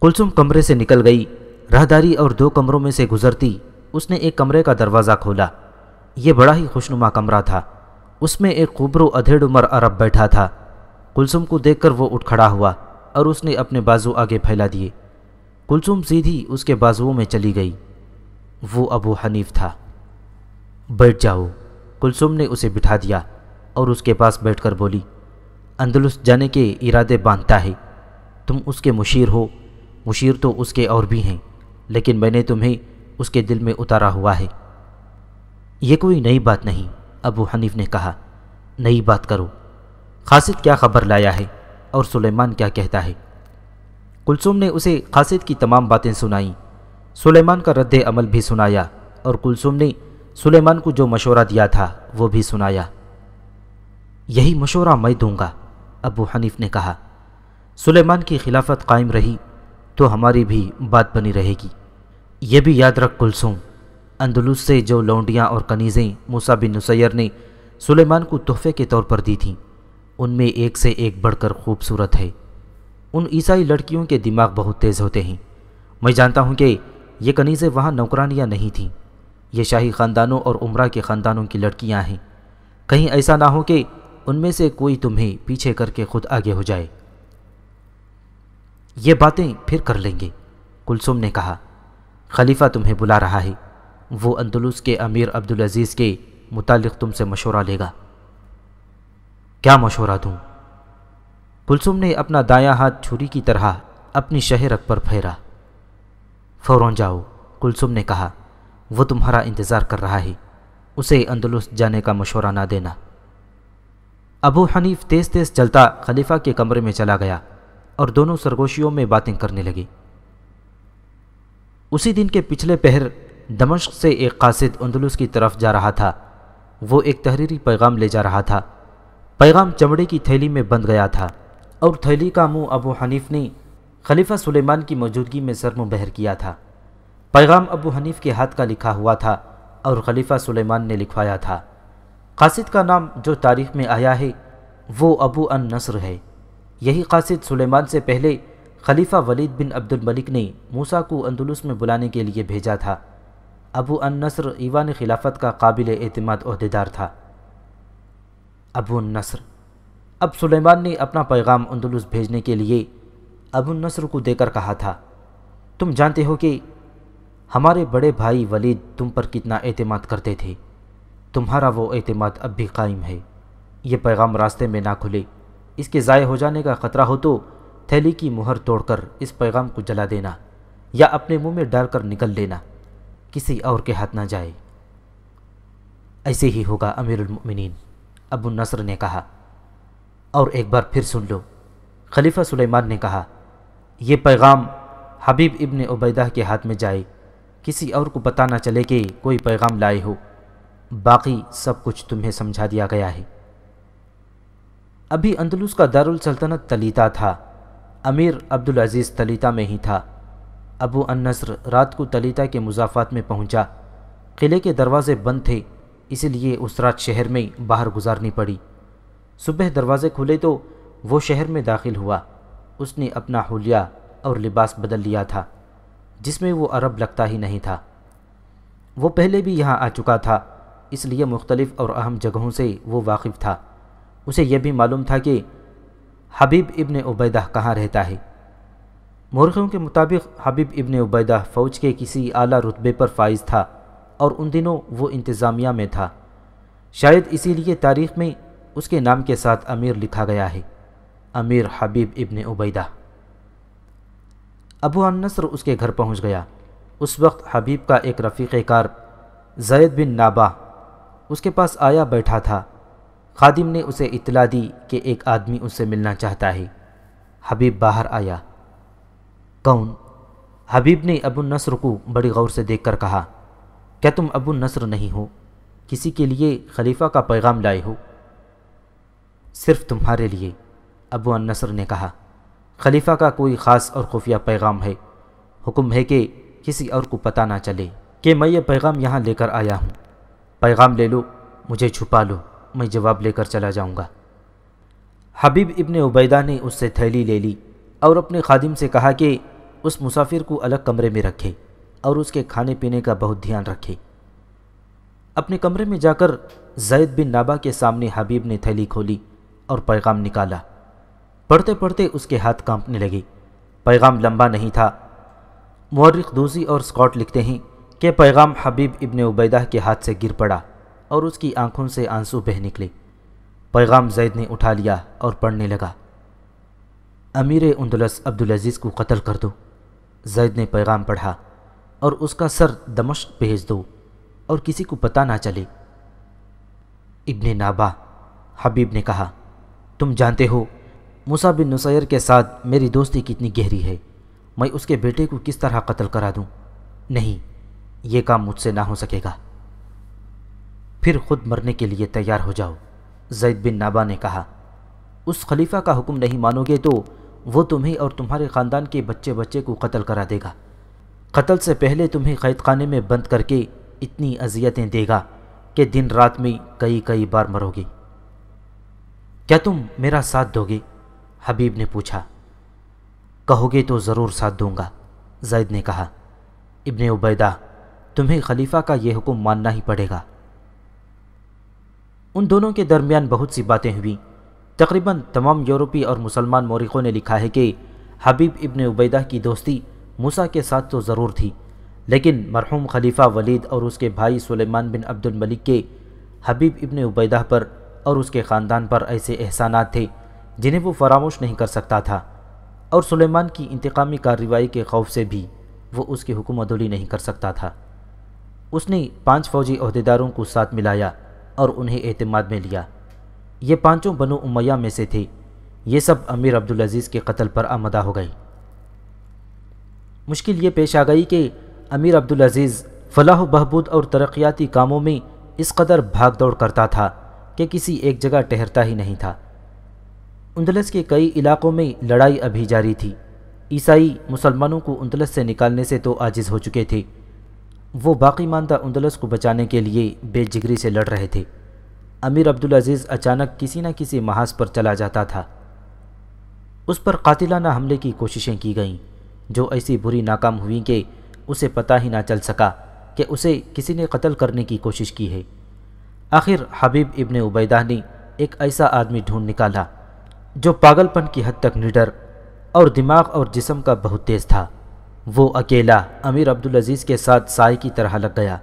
कुलसुम कमरे से निकल गई राहदारी और दो कमरों में से गुजरती उसने एक कमरे का दरवाज़ा खोला ये बड़ा ही खुशनुमा कमरा था उसमें एक खूबरो अधेड़ उमर अरब बैठा था कुलसुम को देखकर वो उठ खड़ा हुआ और उसने अपने बाजू आगे फैला दिए कुलसुम सीधी उसके बाजुओं में चली गई वो अबू हनीफ था बैठ जाओ कुलसुम ने उसे बिठा दिया और उसके पास बैठकर बोली अंदलुस जाने के इरादे बांधता है तुम उसके मुशीर हो मुशीर तो उसके और भी हैं लेकिन मैंने तुम्हें उसके दिल में उतारा हुआ है ये कोई नई बात नहीं अबू हनीफ ने कहा नई बात करो खासिद क्या खबर लाया है और सुलेमान क्या कहता है कुलसुम ने उसे खासिद की तमाम बातें सुनाईं सुलेमान का रद्द अमल भी सुनाया और कुलसुम ने सुलेमान को जो मशवरा दिया था वो भी सुनाया यही मशवरा मैं दूंगा अबू हनीफ ने कहा सुलेमान की खिलाफत कायम रही तो हमारी भी बात बनी रहेगी ये भी याद रख कुलसुम अंदलूस से जो लौंडियाँ और कनीज़ें मूसा बिन नुसैर ने सुलेमान को तोहफे के तौर पर दी थीं उनमें एक से एक बढ़कर खूबसूरत है उन ईसाई लड़कियों के दिमाग बहुत तेज़ होते हैं मैं जानता हूँ कि ये कनीज़ें वहाँ नौकरानियाँ नहीं थीं ये शाही ख़ानदानों और उम्र के ख़ानदानों की लड़कियाँ हैं कहीं ऐसा ना हो कि उनमें से कोई तुम्हें पीछे करके खुद आगे हो जाए ये बातें फिर कर लेंगे कुलसुम ने कहा खलीफा तुम्हें बुला रहा है वो अंदलुस के अमीर अब्दुल अजीज़ के मुतालिक तुमसे मशवरा लेगा क्या मशवरा दूँ कुलसुम ने अपना दायां हाथ छुरी की तरह अपनी शहरक पर फेरा फ़ौरन जाओ कुलसुम ने कहा वो तुम्हारा इंतज़ार कर रहा है उसे अंदलुस जाने का मशवरा ना देना अबू हनीफ तेज़ तेज़ चलता खलीफा के कमरे में चला गया और दोनों सरगोशियों में बातें करने लगी उसी दिन के पिछले पहर दमश्क से एक कासिद अंदलुस की तरफ जा रहा था वो एक तहरीरी पैगाम ले जा रहा था पैगाम चमड़े की थैली में बंद गया था और थैली का मुंह अबू हनीफ ने खलीफा सुलेमान की मौजूदगी में सरमो बहर किया था पैगाम अबू हनीफ के हाथ का लिखा हुआ था और खलीफा सुलेमान ने लिखवाया था कासिद का नाम जो तारीख में आया है वो अबू अन नसर है यही कासिद सुलेमान से पहले खलीफा वलीद बिन अब्दुल मलिक ने मूसा को अंदुलुस में बुलाने के लिए भेजा था अबू अन नसर ईवान खिलाफत का काबिल एतमाद अहदेदार था अबू नसर अब सुलेमान ने अपना पैगाम अंदुलुस भेजने के लिए अबू नसर को देकर कहा था तुम जानते हो कि हमारे बड़े भाई वलीद तुम पर कितना अहतमाद करते थे तुम्हारा वो एतमाद अब भी कायम है ये पैगाम रास्ते में ना खुले इसके ज़ाय हो जाने का ख़तरा हो तो थैली की मुहर तोड़कर इस पैगाम को जला देना या अपने मुंह में डालकर निकल लेना किसी और के हाथ ना जाए ऐसे ही होगा अमीरमिन अबू नसर ने कहा और एक बार फिर सुन लो खलीफा सुलेमान ने कहा यह पैगाम हबीब इबन उबैदा के हाथ में जाए किसी और को पता ना चले कि कोई पैगाम लाए हो बाकी सब कुछ तुम्हें समझा दिया गया है अभी अंदलूस का दारुल सल्तनत तलीता था अमीर अब्दुल अजीज़ तलीता में ही था अबू अन्नसर रात को तलीता के मुजाफात में पहुंचा। किले के दरवाजे बंद थे इसलिए उस रात शहर में बाहर गुजारनी पड़ी सुबह दरवाजे खुले तो वो शहर में दाखिल हुआ उसने अपना हुलिया और लिबास बदल लिया था जिसमें वो अरब लगता ही नहीं था वो पहले भी यहाँ आ चुका था इसलिए मुख्तलिफ़ और अहम जगहों से वो वाकिफ़ था उसे यह भी मालूम था कि हबीब इबन उबैदा कहाँ रहता है मुर्खों के मुताबिक हबीब इबन उबैदा फ़ौज के किसी आला रुतबे पर फाइज था और उन दिनों वो इंतज़ामिया में था शायद इसीलिए तारीख़ में उसके नाम के साथ अमीर लिखा गया है अमीर हबीब इबन उबैदा अबू अनसर उसके घर पहुंच गया उस वक्त हबीब का एक रफ़ीक़ कार जैद बिन नाबा उसके पास आया बैठा था खादिम ने उसे इतला दी कि एक आदमी उससे मिलना चाहता है हबीब बाहर आया कौन हबीब ने अबू नसर को बड़ी गौर से देखकर कहा क्या तुम अबू नसर नहीं हो किसी के लिए खलीफा का पैगाम लाए हो सिर्फ तुम्हारे लिए अबू नसर ने कहा खलीफा का कोई ख़ास और खुफिया पैगाम है हुक्म है कि किसी और को पता ना चले कि मैं ये पैगाम यहाँ लेकर आया हूँ पैगाम ले लो मुझे छुपा लो मैं जवाब लेकर चला जाऊँगा हबीब इबन उबैदा ने उससे थैली ले ली और अपने खादिम से कहा कि उस मुसाफिर को अलग कमरे में रखे और उसके खाने पीने का बहुत ध्यान रखे अपने कमरे में जाकर जैद बिन नाबा के सामने हबीब ने थैली खोली और पैगाम निकाला पढ़ते पढ़ते उसके हाथ कांपने लगे पैगाम लंबा नहीं था मौरख दूसी और स्कॉट लिखते हैं कि पैगाम हबीब इबन उबैदा के हाथ से गिर पड़ा और उसकी आंखों से आंसू बह निकले पैगाम जैद ने उठा लिया और पढ़ने लगा अमीर अब्दुल अब्दुलज़ीज़ को कत्ल कर दो जैद ने पैगाम पढ़ा और उसका सर दमश भेज दो और किसी को पता ना चले इब्ने नाबा हबीब ने कहा तुम जानते हो मूसा बिन नुसैर के साथ मेरी दोस्ती कितनी गहरी है मैं उसके बेटे को किस तरह कत्ल करा दूँ नहीं ये काम मुझसे ना हो सकेगा फिर खुद मरने के लिए तैयार हो जाओ जैद बिन नाबा ने कहा उस खलीफा का हुक्म नहीं मानोगे तो वो तुम्हें और तुम्हारे ख़ानदान के बच्चे बच्चे को कत्ल करा देगा कत्ल से पहले तुम्हें कैद खाने में बंद करके इतनी अजियतें देगा कि दिन रात में कई कई बार मरोगे क्या तुम मेरा साथ दोगे हबीब ने पूछा कहोगे तो ज़रूर साथ दूंगा जैद ने कहा इब्ने उबैदा तुम्हें खलीफा का यह हुक्म मानना ही पड़ेगा उन दोनों के दरमियान बहुत सी बातें हुई तकरीबन तमाम यूरोपी और मुसलमान मौरखों ने लिखा है कि हबीब इब्न उबैदा की दोस्ती मूसा के साथ तो ज़रूर थी लेकिन मरहूम खलीफा वलीद और उसके भाई सुलेमान बिन अब्दुल मलिक के हबीब इब्ने उबैदा पर और उसके ख़ानदान पर ऐसे एहसानात थे जिन्हें वो फरामोश नहीं कर सकता था और सुलेमान की इंतकामी कार्रवाई के खौफ से भी वो उसकी हुकूमतोली नहीं कर सकता था उसने पांच फौजी अहदेदारों को साथ मिलाया और उन्हें अहतमाद में लिया ये पांचों बनु उमैया में से थे ये सब अमीर अब्दुल अजीज़ के कत्ल पर आमदा हो गई मुश्किल ये पेश आ गई कि अमीर अब्दुल अजीज़ फलाह बहबूद और तरक्याती कामों में इस कदर भाग दौड़ करता था कि किसी एक जगह ठहरता ही नहीं था उंदलस के कई इलाकों में लड़ाई अभी जारी थी ईसाई मुसलमानों को उंदलस से निकालने से तो आजिज हो चुके थे वो बाकी मानदा उंदलस को बचाने के लिए बेजिगरी से लड़ रहे थे अमीर अब्दुल अजीज़ अचानक किसी न किसी महाज पर चला जाता था उस पर कातिलाना हमले की कोशिशें की गईं जो ऐसी बुरी नाकाम हुई कि उसे पता ही ना चल सका कि उसे किसी ने कत्ल करने की कोशिश की है आखिर हबीब इब्ने उबैदा ने एक ऐसा आदमी ढूंढ निकाला जो पागलपन की हद तक निडर और दिमाग और जिसम का बहुत तेज था वो अकेला अमीर अब्दुल अजीज़ के साथ साय की तरह लग गया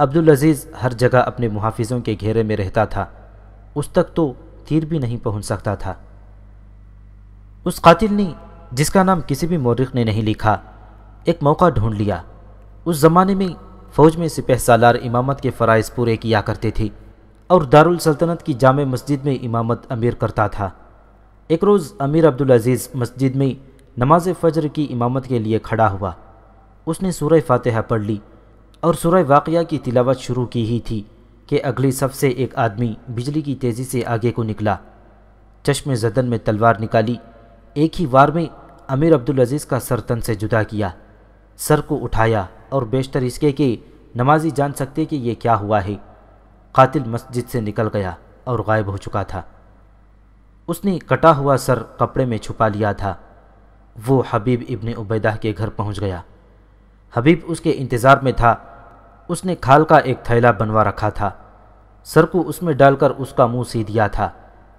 अब्दुल अजीज़ हर जगह अपने मुहाफिजों के घेरे में रहता था उस तक तो तीर भी नहीं पहुंच सकता था उस कातिल ने जिसका नाम किसी भी मौरख ने नहीं लिखा एक मौका ढूंढ लिया उस ज़माने में फ़ौज में सिपह सालार इमामत के फ़रज़ पूरे किया करते थे और दारुल सल्तनत की जाम मस्जिद में इमामत अमीर करता था एक रोज़ अमीर अब्दुल अजीज़ मस्जिद में नमाज फ़जर की इमामत के लिए खड़ा हुआ उसने सूरह फातहा पढ़ ली और सूरह वाक़ की तिलावत शुरू की ही थी कि अगली सब से एक आदमी बिजली की तेज़ी से आगे को निकला चश्म जदन में तलवार निकाली एक ही वार में अमीर अब्दुल अजीज़ का सर तन से जुदा किया सर को उठाया और बेशतर इसके कि नमाजी जान सकते कि यह क्या हुआ है कातिल मस्जिद से निकल गया और गायब हो चुका था उसने कटा हुआ सर कपड़े में छुपा लिया था वो हबीब इब्ने उबैदा के घर पहुंच गया हबीब उसके इंतज़ार में था उसने खाल का एक थैला बनवा रखा था सर को उसमें डालकर उसका मुंह सी दिया था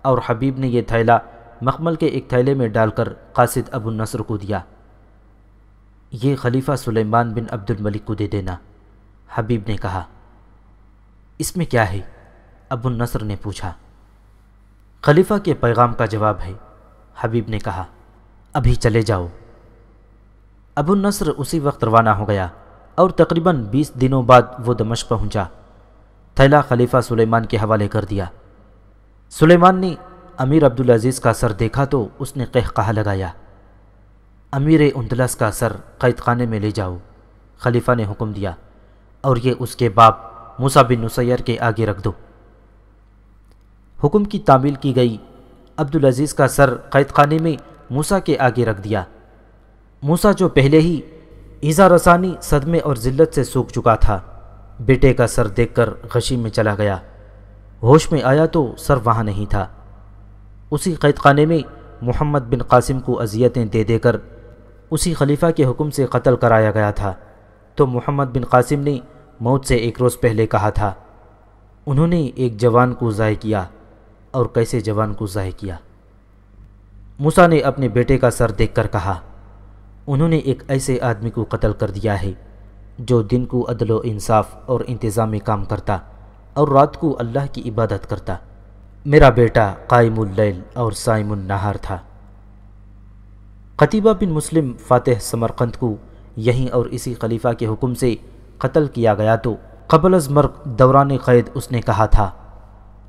और हबीब ने यह थैला मखमल के एक थैले में डालकर कासिद अबू नसर को दिया यह खलीफा सुलेमान बिन अब्दुल मलिक को दे देना हबीब ने कहा इसमें क्या है अबू नसर ने पूछा खलीफा के पैगाम का जवाब है हबीब ने कहा अभी चले जाओ अबू नसर उसी वक्त रवाना हो गया और तकरीबन 20 दिनों बाद वो दमश पहुंचा। थैला खलीफा सुलेमान के हवाले कर दिया सुलेमान ने अमीर अब्दुल अजीज़ का सर देखा तो उसने कह कहा लगाया अमीर उन्दलस का सर कैद खाने में ले जाओ खलीफा ने हुक्म दिया और ये उसके बाप मुसा बिन नुसैर के आगे रख दो हुक्म की तामील की गई अब्दुल अजीज़ का सर कैद खाने में मूसा के आगे रख दिया मूसा जो पहले ही ईज़ा रसानी सदमे और ज़िल्लत से सूख चुका था बेटे का सर देखकर गशी में चला गया होश में आया तो सर वहाँ नहीं था उसी कैद खाने में मोहम्मद बिन कासिम को अजियतें दे देकर उसी खलीफा के हुक्म से कत्ल कराया गया था तो मोहम्मद बिन कासिम ने मौत से एक रोज़ पहले कहा था उन्होंने एक जवान को ज़ाय किया और कैसे जवान को ज़ाहिर किया मूसा ने अपने बेटे का सर देखकर कहा उन्होंने एक ऐसे आदमी को कत्ल कर दिया है जो दिन को अदल इंसाफ और इंतज़ामी काम करता और रात को अल्लाह की इबादत करता मेरा बेटा कायमुल्लैल और नहार था खतीबा बिन मुस्लिम फ़ातह समरकंद को यहीं और इसी खलीफा के हुक्म से कत्ल किया गया तो कबल अज़ मर्ग दौरान क़ैद उसने कहा था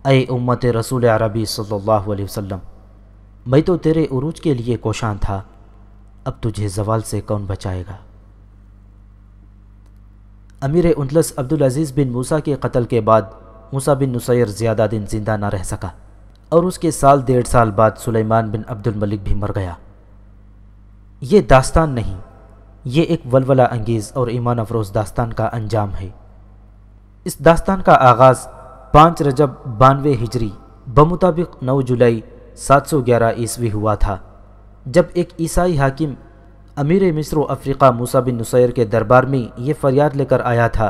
अय उम्मत रसूल अरबी सल्लल्लाहु अलैहि वसल्लम मैं तो तेरे उरूज के लिए कोशां था अब तुझे जवाल से कौन बचाएगा अमीर उनलस अब्दुल अजीज़ बिन मूसा के कत्ल के बाद मूसा बिन नुसैर ज़्यादा दिन जिंदा ना रह सका और उसके साल डेढ़ साल बाद सुलेमान बिन अब्दुल मलिक भी मर गया ये दास्तान नहीं ये एक वलवला अंगेज़ और ईमान अफरोज़ दास्तान का अंजाम है इस दास्तान का आगाज़ पाँच रजब बानवे हिजरी बमुताबिक नौ जुलाई 711 ईस्वी हुआ था जब एक ईसाई हाकिम अमीर मिस्र अफ्रीका मूसा बिन नुसैर के दरबार में ये फरियाद लेकर आया था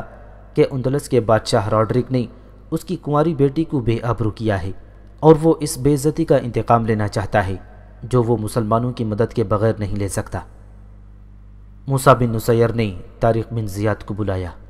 कि उन्दलस के बादशाह रॉड्रिक ने उसकी कुंवारी बेटी को बेआबरू किया है और वो इस बेइज्जती का इंतकाम लेना चाहता है जो वो मुसलमानों की मदद के बगैर नहीं ले सकता मूसा बिन नुसैर ने तारिक बिन जियाद को बुलाया